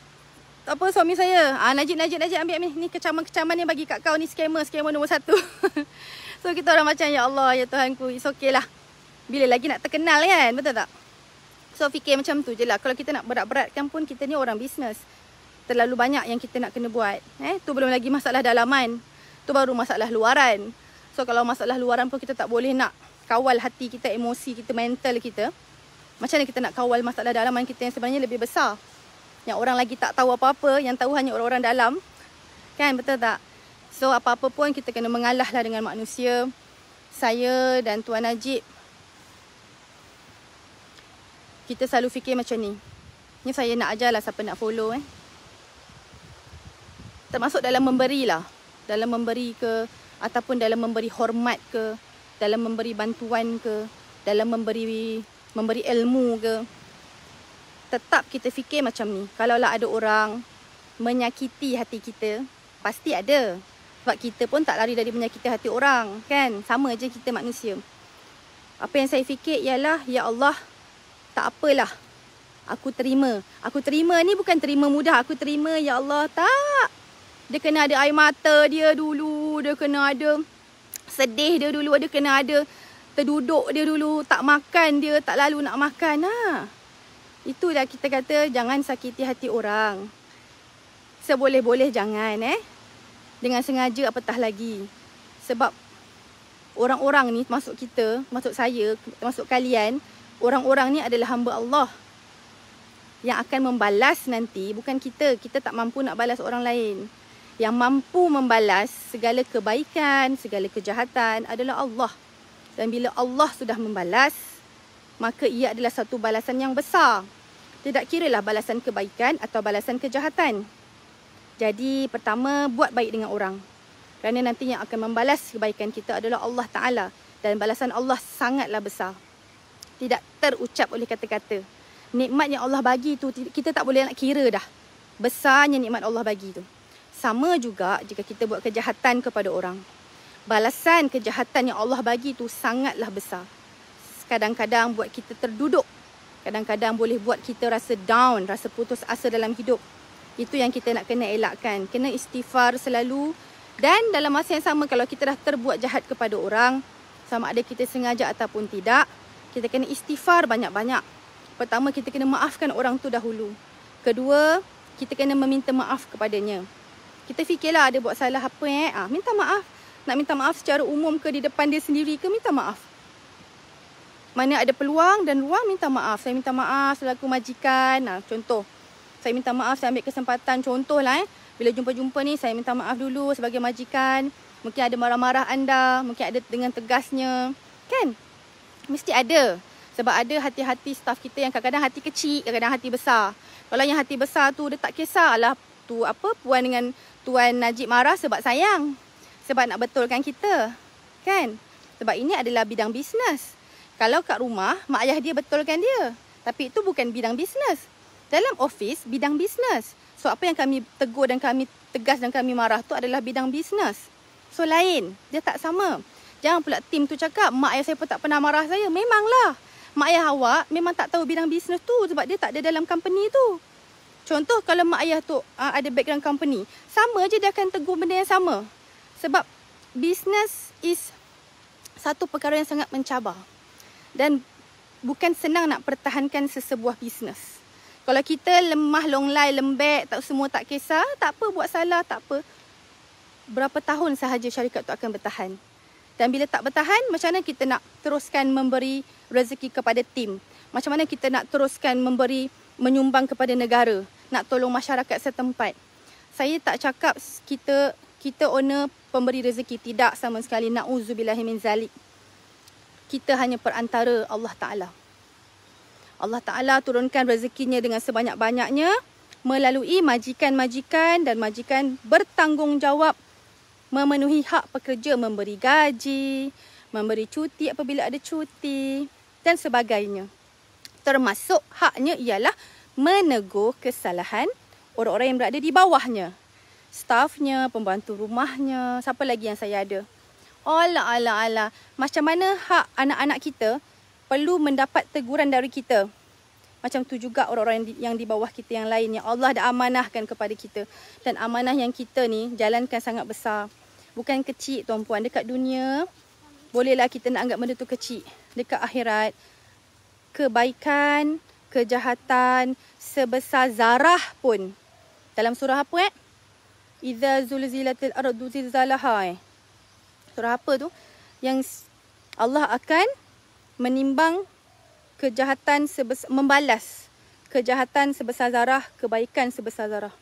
Apa suami saya? Ah Najib, Najib, Najib ambil, ambil. ni. kecaman-kecaman yang bagi kat kau ni skamer, skamer nombor satu. so kita orang macam, ya Allah, ya Tuhanku. ku, okay lah. Bila lagi nak terkenal kan, betul tak? So fikir macam tu je lah. Kalau kita nak berat-beratkan pun kita ni orang bisnes. Terlalu banyak yang kita nak kena buat. Eh, tu belum lagi masalah dalaman. Tu baru masalah luaran. So kalau masalah luaran pun kita tak boleh nak kawal hati kita, emosi kita, mental kita macam mana kita nak kawal masalah dalaman kita yang sebenarnya lebih besar yang orang lagi tak tahu apa-apa yang tahu hanya orang-orang dalam kan betul tak so apa-apa pun kita kena mengalah lah dengan manusia saya dan tuan Najib kita selalu fikir macam ni ni saya nak lah siapa nak follow eh termasuk dalam memberi lah, dalam memberi ke ataupun dalam memberi hormat ke dalam memberi bantuan ke dalam memberi memberi ilmu ke. Tetap kita fikir macam ni. Kalaulah ada orang menyakiti hati kita, pasti ada. Sebab kita pun tak lari dari menyakiti hati orang, kan? Sama aja kita manusia. Apa yang saya fikir ialah, Ya Allah, tak apalah. Aku terima. Aku terima ni bukan terima mudah. Aku terima, Ya Allah, tak. Dia kena ada air mata dia dulu. Dia kena ada sedih dia dulu. Dia kena ada terduduk dia dulu, tak makan dia, tak lalu nak makan. Ha. dah kita kata jangan sakiti hati orang. Seboleh-boleh jangan eh. Dengan sengaja apatah lagi. Sebab orang-orang ni masuk kita, masuk saya, masuk kalian, orang-orang ni adalah hamba Allah. Yang akan membalas nanti bukan kita. Kita tak mampu nak balas orang lain. Yang mampu membalas segala kebaikan, segala kejahatan adalah Allah. Dan bila Allah sudah membalas, maka ia adalah satu balasan yang besar. Tidak kiralah balasan kebaikan atau balasan kejahatan. Jadi pertama, buat baik dengan orang. Kerana nanti yang akan membalas kebaikan kita adalah Allah Ta'ala. Dan balasan Allah sangatlah besar. Tidak terucap oleh kata-kata. Nikmat yang Allah bagi tu kita tak boleh nak kira dah. Besarnya nikmat Allah bagi tu. Sama juga jika kita buat kejahatan kepada orang balasan kejahatan yang Allah bagi tu sangatlah besar. Kadang-kadang buat kita terduduk. Kadang-kadang boleh buat kita rasa down, rasa putus asa dalam hidup. Itu yang kita nak kena elakkan. Kena istighfar selalu. Dan dalam masa yang sama kalau kita dah terbuat jahat kepada orang, sama ada kita sengaja ataupun tidak, kita kena istighfar banyak-banyak. Pertama, kita kena maafkan orang tu dahulu. Kedua, kita kena meminta maaf kepadanya. Kita fikirlah ada buat salah apa eh. Ah, minta maaf. Nak minta maaf secara umum ke di depan dia sendiri ke minta maaf? Mana ada peluang dan ruang minta maaf. Saya minta maaf selaku majikan. Nah, contoh. Saya minta maaf saya ambil kesempatan contohlah eh. Bila jumpa-jumpa ni saya minta maaf dulu sebagai majikan. Mungkin ada marah-marah anda. Mungkin ada dengan tegasnya. Kan? Mesti ada. Sebab ada hati-hati staf kita yang kadang-kadang hati kecil, kadang-kadang hati besar. Kalau yang hati besar tu dia tak kisahlah tu apa puan dengan tuan Najib marah sebab sayang sebab nak betulkan kita. Kan? Sebab ini adalah bidang bisnes. Kalau kat rumah, mak ayah dia betulkan dia. Tapi itu bukan bidang bisnes. Dalam office, bidang bisnes. So, apa yang kami tegur dan kami tegas dan kami marah tu adalah bidang bisnes. So, lain. Dia tak sama. Jangan pula tim tu cakap, mak ayah saya pun tak pernah marah saya. Memanglah. Mak ayah awak memang tak tahu bidang bisnes tu sebab dia tak ada dalam company tu. Contoh kalau mak ayah tu uh, ada background company, sama je dia akan tegur benda yang sama. Sebab business is satu perkara yang sangat mencabar. Dan bukan senang nak pertahankan sesebuah bisnes. Kalau kita lemah, longlai, lembek, tak semua tak kisah, tak apa buat salah, tak apa. Berapa tahun sahaja syarikat tu akan bertahan. Dan bila tak bertahan, macam mana kita nak teruskan memberi rezeki kepada tim? Macam mana kita nak teruskan memberi menyumbang kepada negara? Nak tolong masyarakat setempat? Saya tak cakap kita kita owner pemberi rezeki tidak sama sekali naudzubillah min zalik kita hanya perantara Allah taala Allah taala turunkan rezekinya dengan sebanyak-banyaknya melalui majikan-majikan dan majikan bertanggungjawab memenuhi hak pekerja memberi gaji memberi cuti apabila ada cuti dan sebagainya termasuk haknya ialah menegur kesalahan orang-orang yang berada di bawahnya staffnya, pembantu rumahnya, siapa lagi yang saya ada. Alah, alah, alah. Macam mana hak anak-anak kita perlu mendapat teguran dari kita. Macam tu juga orang-orang yang di, yang di bawah kita yang lain yang Allah dah amanahkan kepada kita. Dan amanah yang kita ni jalankan sangat besar. Bukan kecil tuan puan. Dekat dunia, bolehlah kita nak anggap benda tu kecil. Dekat akhirat, kebaikan, kejahatan, sebesar zarah pun. Dalam surah apa eh? Iza zulzilatil ardu zilzalaha eh. Surah apa tu? Yang Allah akan menimbang kejahatan sebesar, membalas kejahatan sebesar zarah, kebaikan sebesar zarah.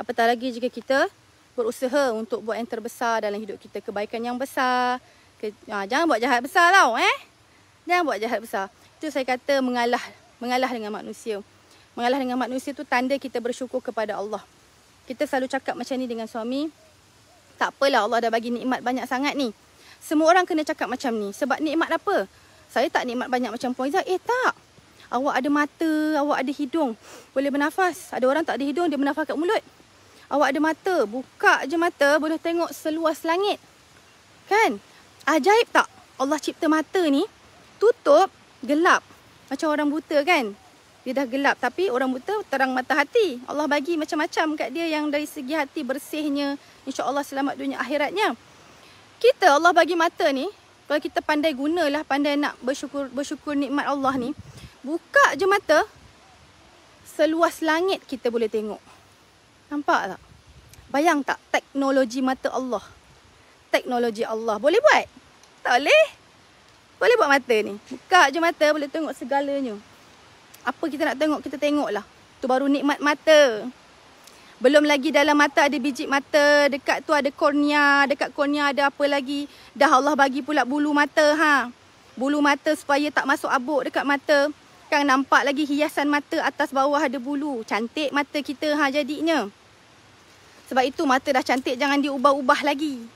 Apatah lagi jika kita berusaha untuk buat yang terbesar dalam hidup kita. Kebaikan yang besar. Ke, ha, jangan buat jahat besar tau eh. Jangan buat jahat besar. Itu saya kata mengalah mengalah dengan manusia. Mengalah dengan manusia tu tanda kita bersyukur kepada Allah. Kita selalu cakap macam ni dengan suami. Tak apalah Allah dah bagi nikmat banyak sangat ni. Semua orang kena cakap macam ni. Sebab nikmat apa? Saya tak nikmat banyak macam Puan Izzah. Eh tak. Awak ada mata, awak ada hidung. Boleh bernafas. Ada orang tak ada hidung, dia bernafas kat mulut. Awak ada mata, buka je mata, boleh tengok seluas langit. Kan? Ajaib tak? Allah cipta mata ni, tutup, gelap. Macam orang buta kan? dia dah gelap tapi orang buta terang mata hati Allah bagi macam-macam kat dia yang dari segi hati bersihnya insya-Allah selamat dunia akhiratnya kita Allah bagi mata ni kalau kita pandai gunalah pandai nak bersyukur bersyukur nikmat Allah ni buka je mata seluas langit kita boleh tengok nampak tak bayang tak teknologi mata Allah teknologi Allah boleh buat tak boleh boleh buat mata ni. Buka je mata boleh tengok segalanya apa kita nak tengok kita tengok lah tu baru nikmat mata belum lagi dalam mata ada biji mata dekat tu ada kornea dekat kornea ada apa lagi dah Allah bagi pula bulu mata ha bulu mata supaya tak masuk abuk dekat mata kan nampak lagi hiasan mata atas bawah ada bulu cantik mata kita ha jadinya sebab itu mata dah cantik jangan diubah-ubah lagi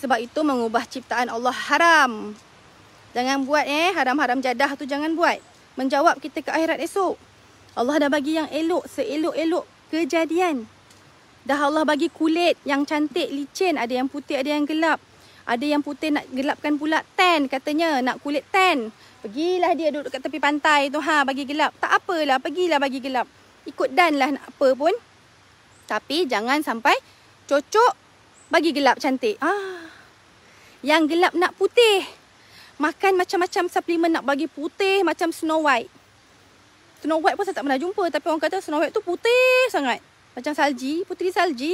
sebab itu mengubah ciptaan Allah haram. Jangan buat eh haram-haram jadah tu jangan buat menjawab kita ke akhirat esok. Allah dah bagi yang elok, seelok-elok kejadian. Dah Allah bagi kulit yang cantik, licin. Ada yang putih, ada yang gelap. Ada yang putih nak gelapkan pula tan katanya. Nak kulit tan. Pergilah dia duduk kat tepi pantai tu. Ha, bagi gelap. Tak apalah, pergilah bagi gelap. Ikut dan lah nak apa pun. Tapi jangan sampai cocok bagi gelap cantik. Ah, yang gelap nak putih makan macam-macam suplemen nak bagi putih macam Snow White. Snow White pun saya tak pernah jumpa tapi orang kata Snow White tu putih sangat. Macam salji, putri salji.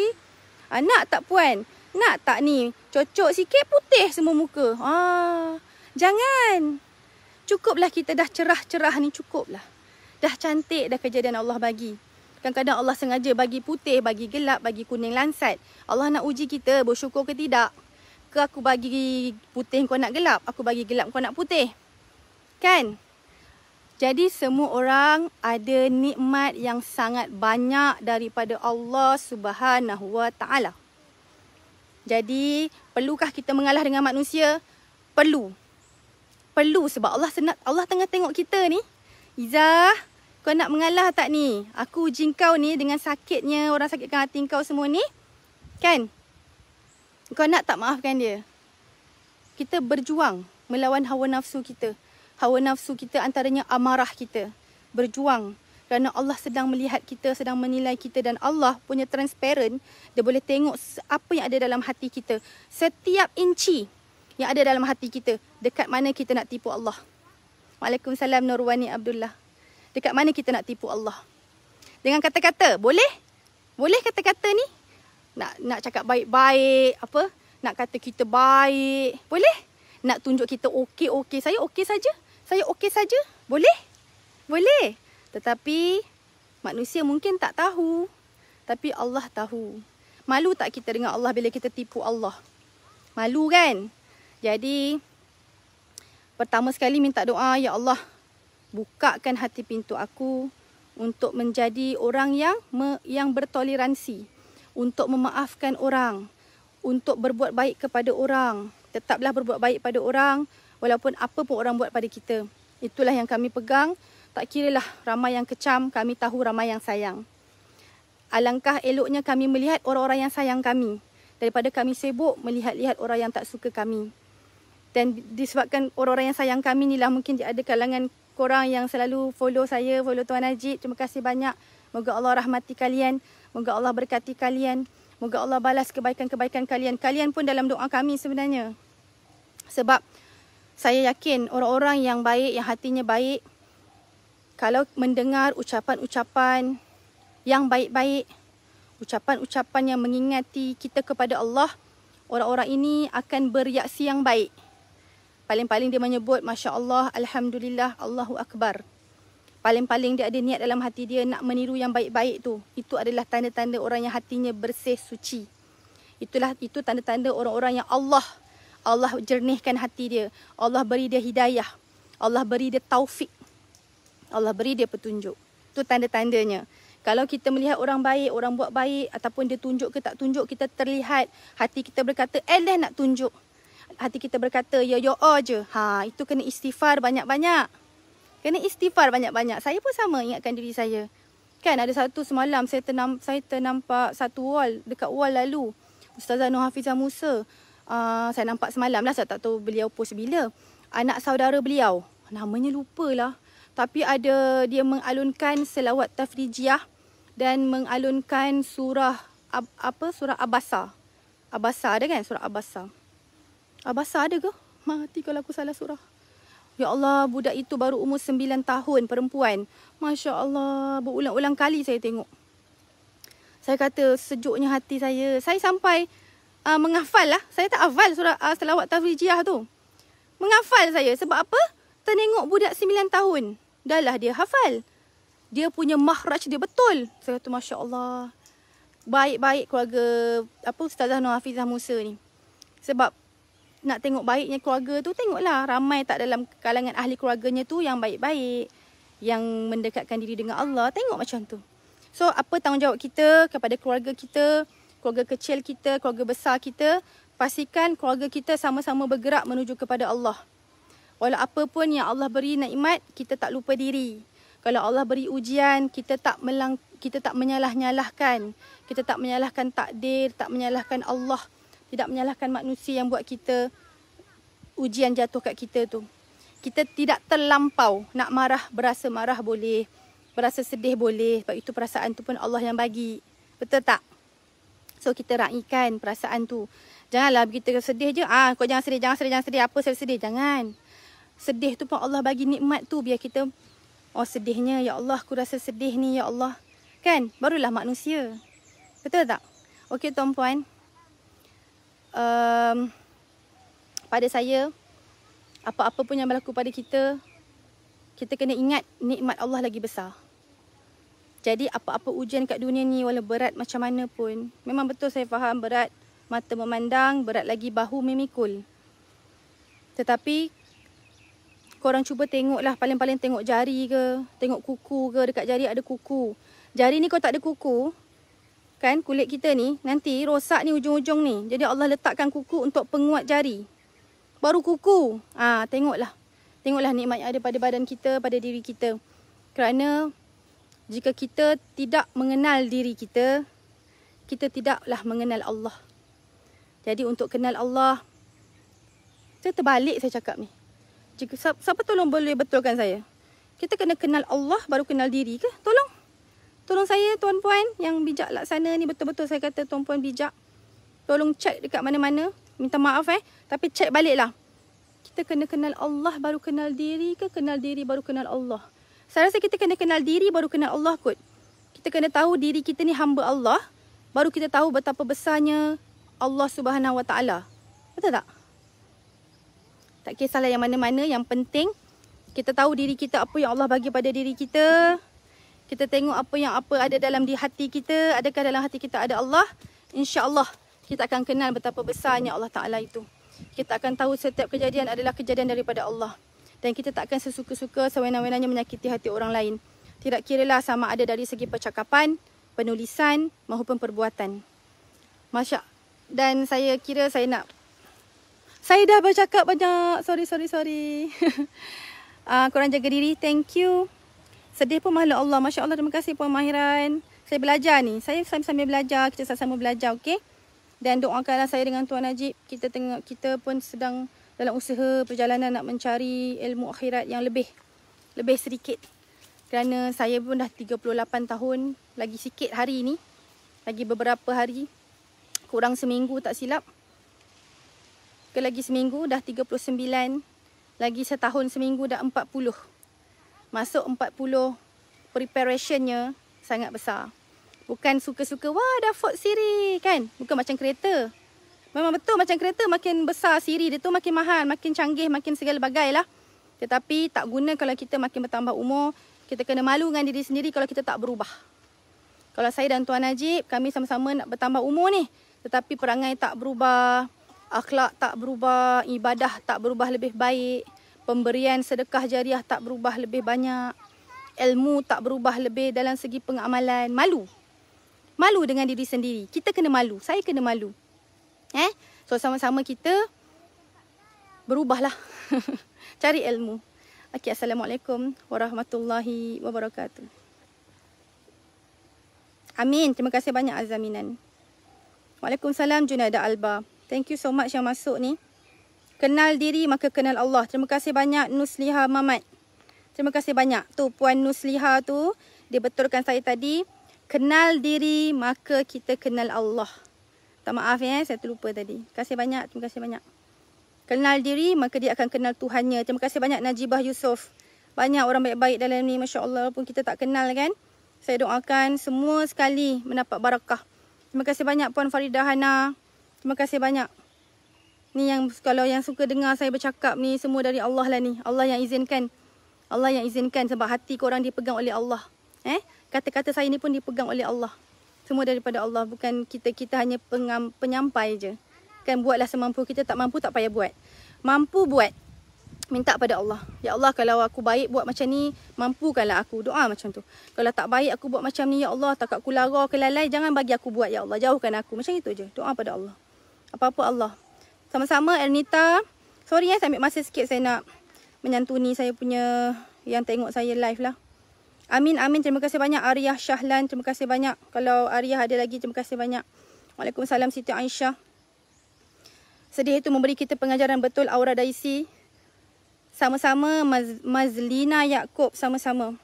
Ha, nak tak puan? Nak tak ni? Cocok sikit putih semua muka. Ha, jangan. Cukuplah kita dah cerah-cerah ni cukuplah. Dah cantik dah kejadian Allah bagi. Kadang-kadang Allah sengaja bagi putih, bagi gelap, bagi kuning lansat. Allah nak uji kita bersyukur ke tidak ke aku bagi putih kau nak gelap, aku bagi gelap kau nak putih. Kan? Jadi semua orang ada nikmat yang sangat banyak daripada Allah Subhanahu Wa Taala. Jadi, perlukah kita mengalah dengan manusia? Perlu. Perlu sebab Allah senat, Allah tengah tengok kita ni. Izzah, kau nak mengalah tak ni? Aku uji kau ni dengan sakitnya orang sakitkan hati kau semua ni. Kan? Kau nak tak maafkan dia? Kita berjuang melawan hawa nafsu kita. Hawa nafsu kita antaranya amarah kita. Berjuang kerana Allah sedang melihat kita, sedang menilai kita dan Allah punya transparent. Dia boleh tengok apa yang ada dalam hati kita. Setiap inci yang ada dalam hati kita. Dekat mana kita nak tipu Allah. Waalaikumsalam Nurwani Abdullah. Dekat mana kita nak tipu Allah. Dengan kata-kata, boleh? Boleh kata-kata ni? nak nak cakap baik-baik apa nak kata kita baik boleh nak tunjuk kita okey okey saya okey saja saya okey saja boleh boleh tetapi manusia mungkin tak tahu tapi Allah tahu malu tak kita dengan Allah bila kita tipu Allah malu kan jadi pertama sekali minta doa ya Allah bukakan hati pintu aku untuk menjadi orang yang me, yang bertoleransi untuk memaafkan orang, untuk berbuat baik kepada orang. Tetaplah berbuat baik pada orang walaupun apa pun orang buat pada kita. Itulah yang kami pegang. Tak kira lah ramai yang kecam, kami tahu ramai yang sayang. Alangkah eloknya kami melihat orang-orang yang sayang kami daripada kami sibuk melihat-lihat orang yang tak suka kami. Dan disebabkan orang-orang yang sayang kami inilah mungkin ada kalangan korang yang selalu follow saya, follow Tuan Najib. Terima kasih banyak. Moga Allah rahmati kalian. Moga Allah berkati kalian. Moga Allah balas kebaikan-kebaikan kalian. Kalian pun dalam doa kami sebenarnya. Sebab saya yakin orang-orang yang baik, yang hatinya baik. Kalau mendengar ucapan-ucapan yang baik-baik. Ucapan-ucapan yang mengingati kita kepada Allah. Orang-orang ini akan bereaksi yang baik. Paling-paling dia menyebut, Masya Allah, Alhamdulillah, Allahu Akbar paling-paling dia ada niat dalam hati dia nak meniru yang baik-baik tu. Itu adalah tanda-tanda orang yang hatinya bersih suci. Itulah itu tanda-tanda orang-orang yang Allah Allah jernihkan hati dia. Allah beri dia hidayah. Allah beri dia taufik. Allah beri dia petunjuk. Itu tanda-tandanya. Kalau kita melihat orang baik, orang buat baik ataupun dia tunjuk ke tak tunjuk, kita terlihat hati kita berkata, eh nak tunjuk. Hati kita berkata, ya ya aja. Ha, itu kena istighfar banyak-banyak kena istighfar banyak-banyak. Saya pun sama ingatkan diri saya. Kan ada satu semalam saya ternam, saya ternampak satu wall dekat wall lalu. Ustazah Nur Hafizah Musa. Uh, saya nampak semalam lah saya tak tahu beliau post bila. Anak saudara beliau. Namanya lupalah. Tapi ada dia mengalunkan selawat tafrijiah dan mengalunkan surah apa surah Abasa. Abasa ada kan surah Abasa. Abasa ada ke? Mati kalau aku salah surah. Ya Allah, budak itu baru umur sembilan tahun perempuan. Masya Allah, berulang-ulang kali saya tengok. Saya kata sejuknya hati saya. Saya sampai uh, ah, menghafal lah. Saya tak hafal surat uh, selawat tafrijiah tu. Menghafal saya. Sebab apa? Tengok budak sembilan tahun. Dahlah dia hafal. Dia punya mahraj dia betul. Saya kata Masya Allah. Baik-baik keluarga apa Ustazah Nur Hafizah Musa ni. Sebab nak tengok baiknya keluarga tu tengoklah ramai tak dalam kalangan ahli keluarganya tu yang baik-baik yang mendekatkan diri dengan Allah tengok macam tu so apa tanggungjawab kita kepada keluarga kita keluarga kecil kita keluarga besar kita pastikan keluarga kita sama-sama bergerak menuju kepada Allah walau apa pun yang Allah beri nikmat kita tak lupa diri kalau Allah beri ujian kita tak melang kita tak menyalah-nyalahkan kita tak menyalahkan takdir tak menyalahkan Allah tidak menyalahkan manusia yang buat kita ujian jatuh kat kita tu. Kita tidak terlampau nak marah, berasa marah boleh, berasa sedih boleh. Sebab itu perasaan tu pun Allah yang bagi. Betul tak? So kita raikan perasaan tu. Janganlah kita sedih je. Ah, kau jangan sedih, jangan sedih, jangan sedih. Apa saya sedih? Jangan. Sedih tu pun Allah bagi nikmat tu biar kita oh sedihnya ya Allah, aku rasa sedih ni ya Allah. Kan? Barulah manusia. Betul tak? Okey tuan-puan um, pada saya apa-apa pun yang berlaku pada kita kita kena ingat nikmat Allah lagi besar. Jadi apa-apa ujian kat dunia ni walaupun berat macam mana pun memang betul saya faham berat mata memandang berat lagi bahu memikul. Tetapi orang cuba tengoklah paling-paling tengok jari ke, tengok kuku ke dekat jari ada kuku. Jari ni kau tak ada kuku, kan kulit kita ni nanti rosak ni ujung-ujung ni. Jadi Allah letakkan kuku untuk penguat jari. Baru kuku. Ah ha, tengoklah. Tengoklah nikmat yang ada pada badan kita, pada diri kita. Kerana jika kita tidak mengenal diri kita, kita tidaklah mengenal Allah. Jadi untuk kenal Allah, saya terbalik saya cakap ni. Jika siapa tolong boleh betulkan saya? Kita kena kenal Allah baru kenal diri ke? Tolong. Tolong saya tuan-puan yang bijak laksana ni betul-betul saya kata tuan-puan bijak. Tolong cek dekat mana-mana. Minta maaf eh. Tapi cek baliklah. Kita kena kenal Allah baru kenal diri ke kenal diri baru kenal Allah. Saya rasa kita kena kenal diri baru kenal Allah kot. Kita kena tahu diri kita ni hamba Allah. Baru kita tahu betapa besarnya Allah subhanahu wa ta'ala. Betul tak? Tak kisahlah yang mana-mana. Yang penting kita tahu diri kita apa yang Allah bagi pada diri kita kita tengok apa yang apa ada dalam di hati kita adakah dalam hati kita ada Allah Insya Allah kita akan kenal betapa besarnya Allah Taala itu kita akan tahu setiap kejadian adalah kejadian daripada Allah dan kita tak akan sesuka-suka sewenang-wenangnya menyakiti hati orang lain tidak kiralah sama ada dari segi percakapan penulisan maupun perbuatan masya dan saya kira saya nak saya dah bercakap banyak sorry sorry sorry uh, korang jaga diri thank you Sedih pun mahluk Allah. Masya Allah, terima kasih Puan Mahiran. Saya belajar ni. Saya sambil-sambil belajar. Kita sama-sama belajar, okey? Dan doakanlah saya dengan Tuan Najib. Kita tengok kita pun sedang dalam usaha perjalanan nak mencari ilmu akhirat yang lebih. Lebih sedikit. Kerana saya pun dah 38 tahun. Lagi sikit hari ni. Lagi beberapa hari. Kurang seminggu tak silap. Ke lagi seminggu dah 39. Lagi setahun seminggu dah 40 masuk 40 preparationnya sangat besar. Bukan suka-suka, wah ada Ford Siri kan? Bukan macam kereta. Memang betul macam kereta makin besar Siri dia tu makin mahal, makin canggih, makin segala bagai lah. Tetapi tak guna kalau kita makin bertambah umur, kita kena malu dengan diri sendiri kalau kita tak berubah. Kalau saya dan Tuan Najib, kami sama-sama nak bertambah umur ni. Tetapi perangai tak berubah, akhlak tak berubah, ibadah tak berubah lebih baik pemberian sedekah jariah tak berubah lebih banyak, ilmu tak berubah lebih dalam segi pengamalan, malu. Malu dengan diri sendiri. Kita kena malu, saya kena malu. Eh? So sama-sama kita berubahlah. Cari ilmu. Okay, Assalamualaikum warahmatullahi wabarakatuh. Amin. Terima kasih banyak Azaminan. Waalaikumsalam Junaida Alba. Thank you so much yang masuk ni. Kenal diri maka kenal Allah. Terima kasih banyak Nusliha Mamat. Terima kasih banyak. Tu Puan Nusliha tu dia betulkan saya tadi. Kenal diri maka kita kenal Allah. Tak maaf ya, saya terlupa tadi. Terima kasih banyak, terima kasih banyak. Kenal diri maka dia akan kenal Tuhannya. Terima kasih banyak Najibah Yusof. Banyak orang baik-baik dalam ni, Masya Allah pun kita tak kenal kan. Saya doakan semua sekali mendapat barakah. Terima kasih banyak Puan Farida Hana. Terima kasih banyak. Ni yang kalau yang suka dengar saya bercakap ni semua dari Allah lah ni. Allah yang izinkan. Allah yang izinkan sebab hati korang dipegang oleh Allah. Eh? Kata-kata saya ni pun dipegang oleh Allah. Semua daripada Allah. Bukan kita kita hanya pengam, penyampai je. Kan buatlah semampu kita. Tak mampu tak payah buat. Mampu buat. Minta pada Allah. Ya Allah kalau aku baik buat macam ni. Mampukanlah aku. Doa macam tu. Kalau tak baik aku buat macam ni. Ya Allah takut aku lara ke lalai. Jangan bagi aku buat. Ya Allah jauhkan aku. Macam itu je. Doa pada Allah. Apa-apa Allah. Sama-sama Ernita. Sorry ya, saya ambil masa sikit saya nak menyantuni saya punya yang tengok saya live lah. Amin, amin. Terima kasih banyak Aryah Syahlan. Terima kasih banyak. Kalau Aryah ada lagi, terima kasih banyak. Waalaikumsalam Siti Aisyah. Sedih itu memberi kita pengajaran betul Aura Daisy. Sama-sama Maz Mazlina Yaakob. Sama-sama.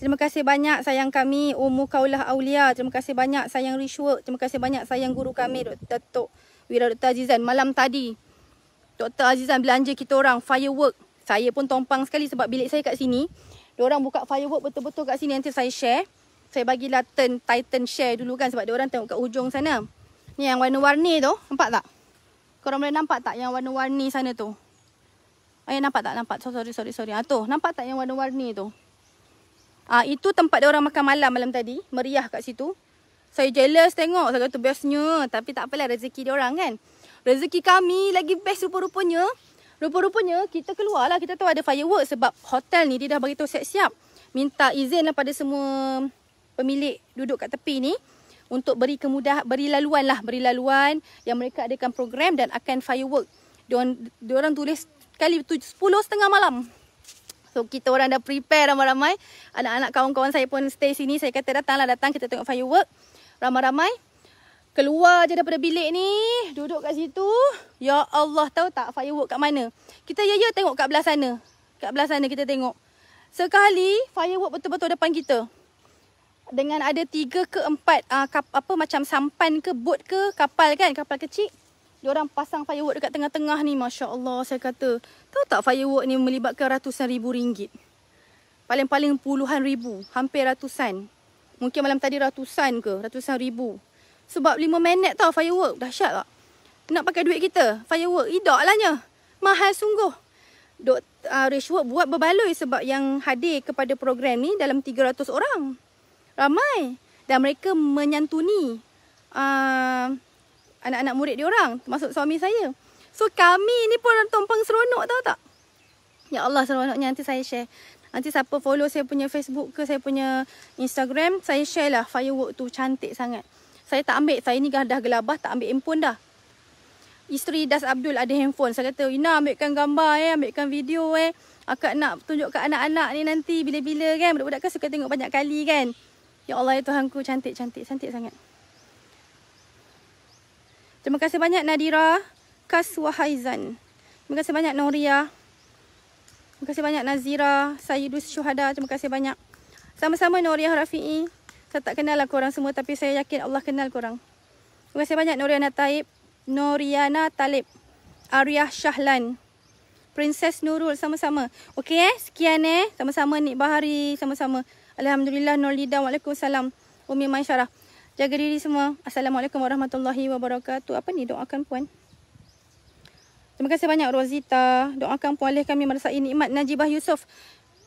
Terima kasih banyak sayang kami Umu Kaulah Aulia. Terima kasih banyak sayang Rishwa. Terima kasih banyak sayang guru kami Dr. Wira Dr. Azizan. Malam tadi Dr. Azizan belanja kita orang firework. Saya pun tompang sekali sebab bilik saya kat sini. Orang buka firework betul-betul kat sini. Nanti saya share. Saya bagilah turn Titan share dulu kan. Sebab orang tengok kat ujung sana. Ni yang warna-warni tu. Nampak tak? Korang boleh nampak tak yang warna-warni sana tu? Ayah eh, nampak tak? Nampak. Sorry, sorry, sorry. Ha, tu. Nampak tak yang warna-warni tu? Ah itu tempat dia orang makan malam malam tadi, meriah kat situ. Saya jealous tengok, saya kata bestnya, tapi tak apalah rezeki dia orang kan. Rezeki kami lagi best rupa-rupanya. Rupa-rupanya kita keluarlah, kita tahu ada firework sebab hotel ni dia dah bagi tahu siap-siap. Minta izin lah pada semua pemilik duduk kat tepi ni untuk beri kemudahan beri laluan lah, beri laluan yang mereka adakan program dan akan firework. Dia orang tulis kali tu 10 setengah malam. So kita orang dah prepare ramai-ramai. Anak-anak kawan-kawan saya pun stay sini. Saya kata datanglah datang kita tengok firework. Ramai-ramai. Keluar je daripada bilik ni. Duduk kat situ. Ya Allah tahu tak firework kat mana. Kita ya-ya tengok kat belah sana. Kat belah sana kita tengok. Sekali firework betul-betul depan kita. Dengan ada tiga ke empat uh, kap, apa macam sampan ke bot ke kapal kan. Kapal kecil. Orang pasang firework dekat tengah-tengah ni. Masya Allah saya kata. Tahu tak firework ni melibatkan ratusan ribu ringgit. Paling-paling puluhan ribu. Hampir ratusan. Mungkin malam tadi ratusan ke. Ratusan ribu. Sebab lima minit tau firework. Dahsyat tak? Nak pakai duit kita. Firework. Idak lahnya. Mahal sungguh. Dok uh, ah, Rishwood buat berbaloi sebab yang hadir kepada program ni dalam 300 orang. Ramai. Dan mereka menyantuni. Uh, anak-anak murid dia orang termasuk suami saya. So kami ni pun tumpang seronok tahu tak? Ya Allah seronoknya nanti saya share. Nanti siapa follow saya punya Facebook ke saya punya Instagram, saya share lah firework tu cantik sangat. Saya tak ambil, saya ni dah gelabah tak ambil handphone dah. Isteri Das Abdul ada handphone. Saya kata, Ina ambilkan gambar eh, ambilkan video eh. Akak nak tunjuk ke anak-anak ni nanti bila-bila kan. Budak-budak kan suka tengok banyak kali kan. Ya Allah ya Tuhan cantik-cantik, cantik sangat. Terima kasih banyak Nadira Kaswahaizan. Terima kasih banyak Noria. Terima kasih banyak Nazira, Sayyidus Syuhada. Terima kasih banyak. Sama-sama Noria Rafi'i. Saya tak kenal lah korang semua tapi saya yakin Allah kenal korang. Terima kasih banyak Noriana Taib. Noriana Talib. Arya Shahlan, Princess Nurul sama-sama. Okey eh, sekian eh. Sama-sama Nik Bahari sama-sama. Alhamdulillah Nurlida. Waalaikumsalam. Umi Maisharah. Jaga diri semua. Assalamualaikum warahmatullahi wabarakatuh. Apa ni doakan puan? Terima kasih banyak Rozita. Doakan puan oleh kami merasai nikmat Najibah Yusof.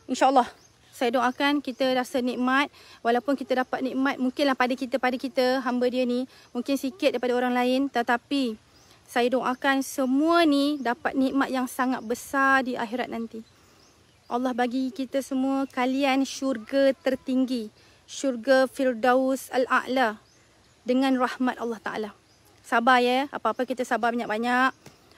InsyaAllah. Saya doakan kita rasa nikmat. Walaupun kita dapat nikmat. Mungkinlah pada kita, pada kita. Hamba dia ni. Mungkin sikit daripada orang lain. Tetapi. Saya doakan semua ni dapat nikmat yang sangat besar di akhirat nanti. Allah bagi kita semua kalian syurga tertinggi. Syurga Firdaus Al-A'la dengan rahmat Allah Ta'ala. Sabar ya. Apa-apa kita sabar banyak-banyak.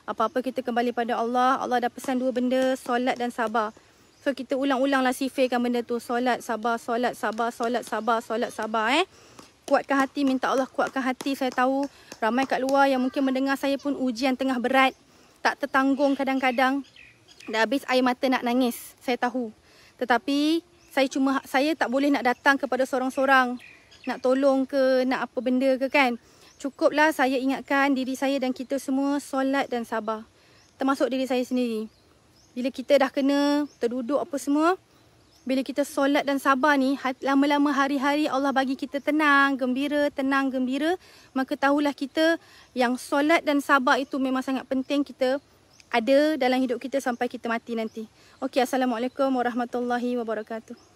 Apa-apa kita kembali pada Allah. Allah dah pesan dua benda. Solat dan sabar. So kita ulang-ulanglah sifirkan benda tu. Solat, sabar, solat, sabar, solat, sabar, solat, sabar eh. Kuatkan hati. Minta Allah kuatkan hati. Saya tahu ramai kat luar yang mungkin mendengar saya pun ujian tengah berat. Tak tertanggung kadang-kadang. Dah habis air mata nak nangis. Saya tahu. Tetapi saya cuma saya tak boleh nak datang kepada seorang-seorang nak tolong ke, nak apa benda ke kan. Cukuplah saya ingatkan diri saya dan kita semua solat dan sabar. Termasuk diri saya sendiri. Bila kita dah kena terduduk apa semua, bila kita solat dan sabar ni, lama-lama hari-hari Allah bagi kita tenang, gembira, tenang, gembira, maka tahulah kita yang solat dan sabar itu memang sangat penting kita ada dalam hidup kita sampai kita mati nanti. Okey, Assalamualaikum warahmatullahi wabarakatuh.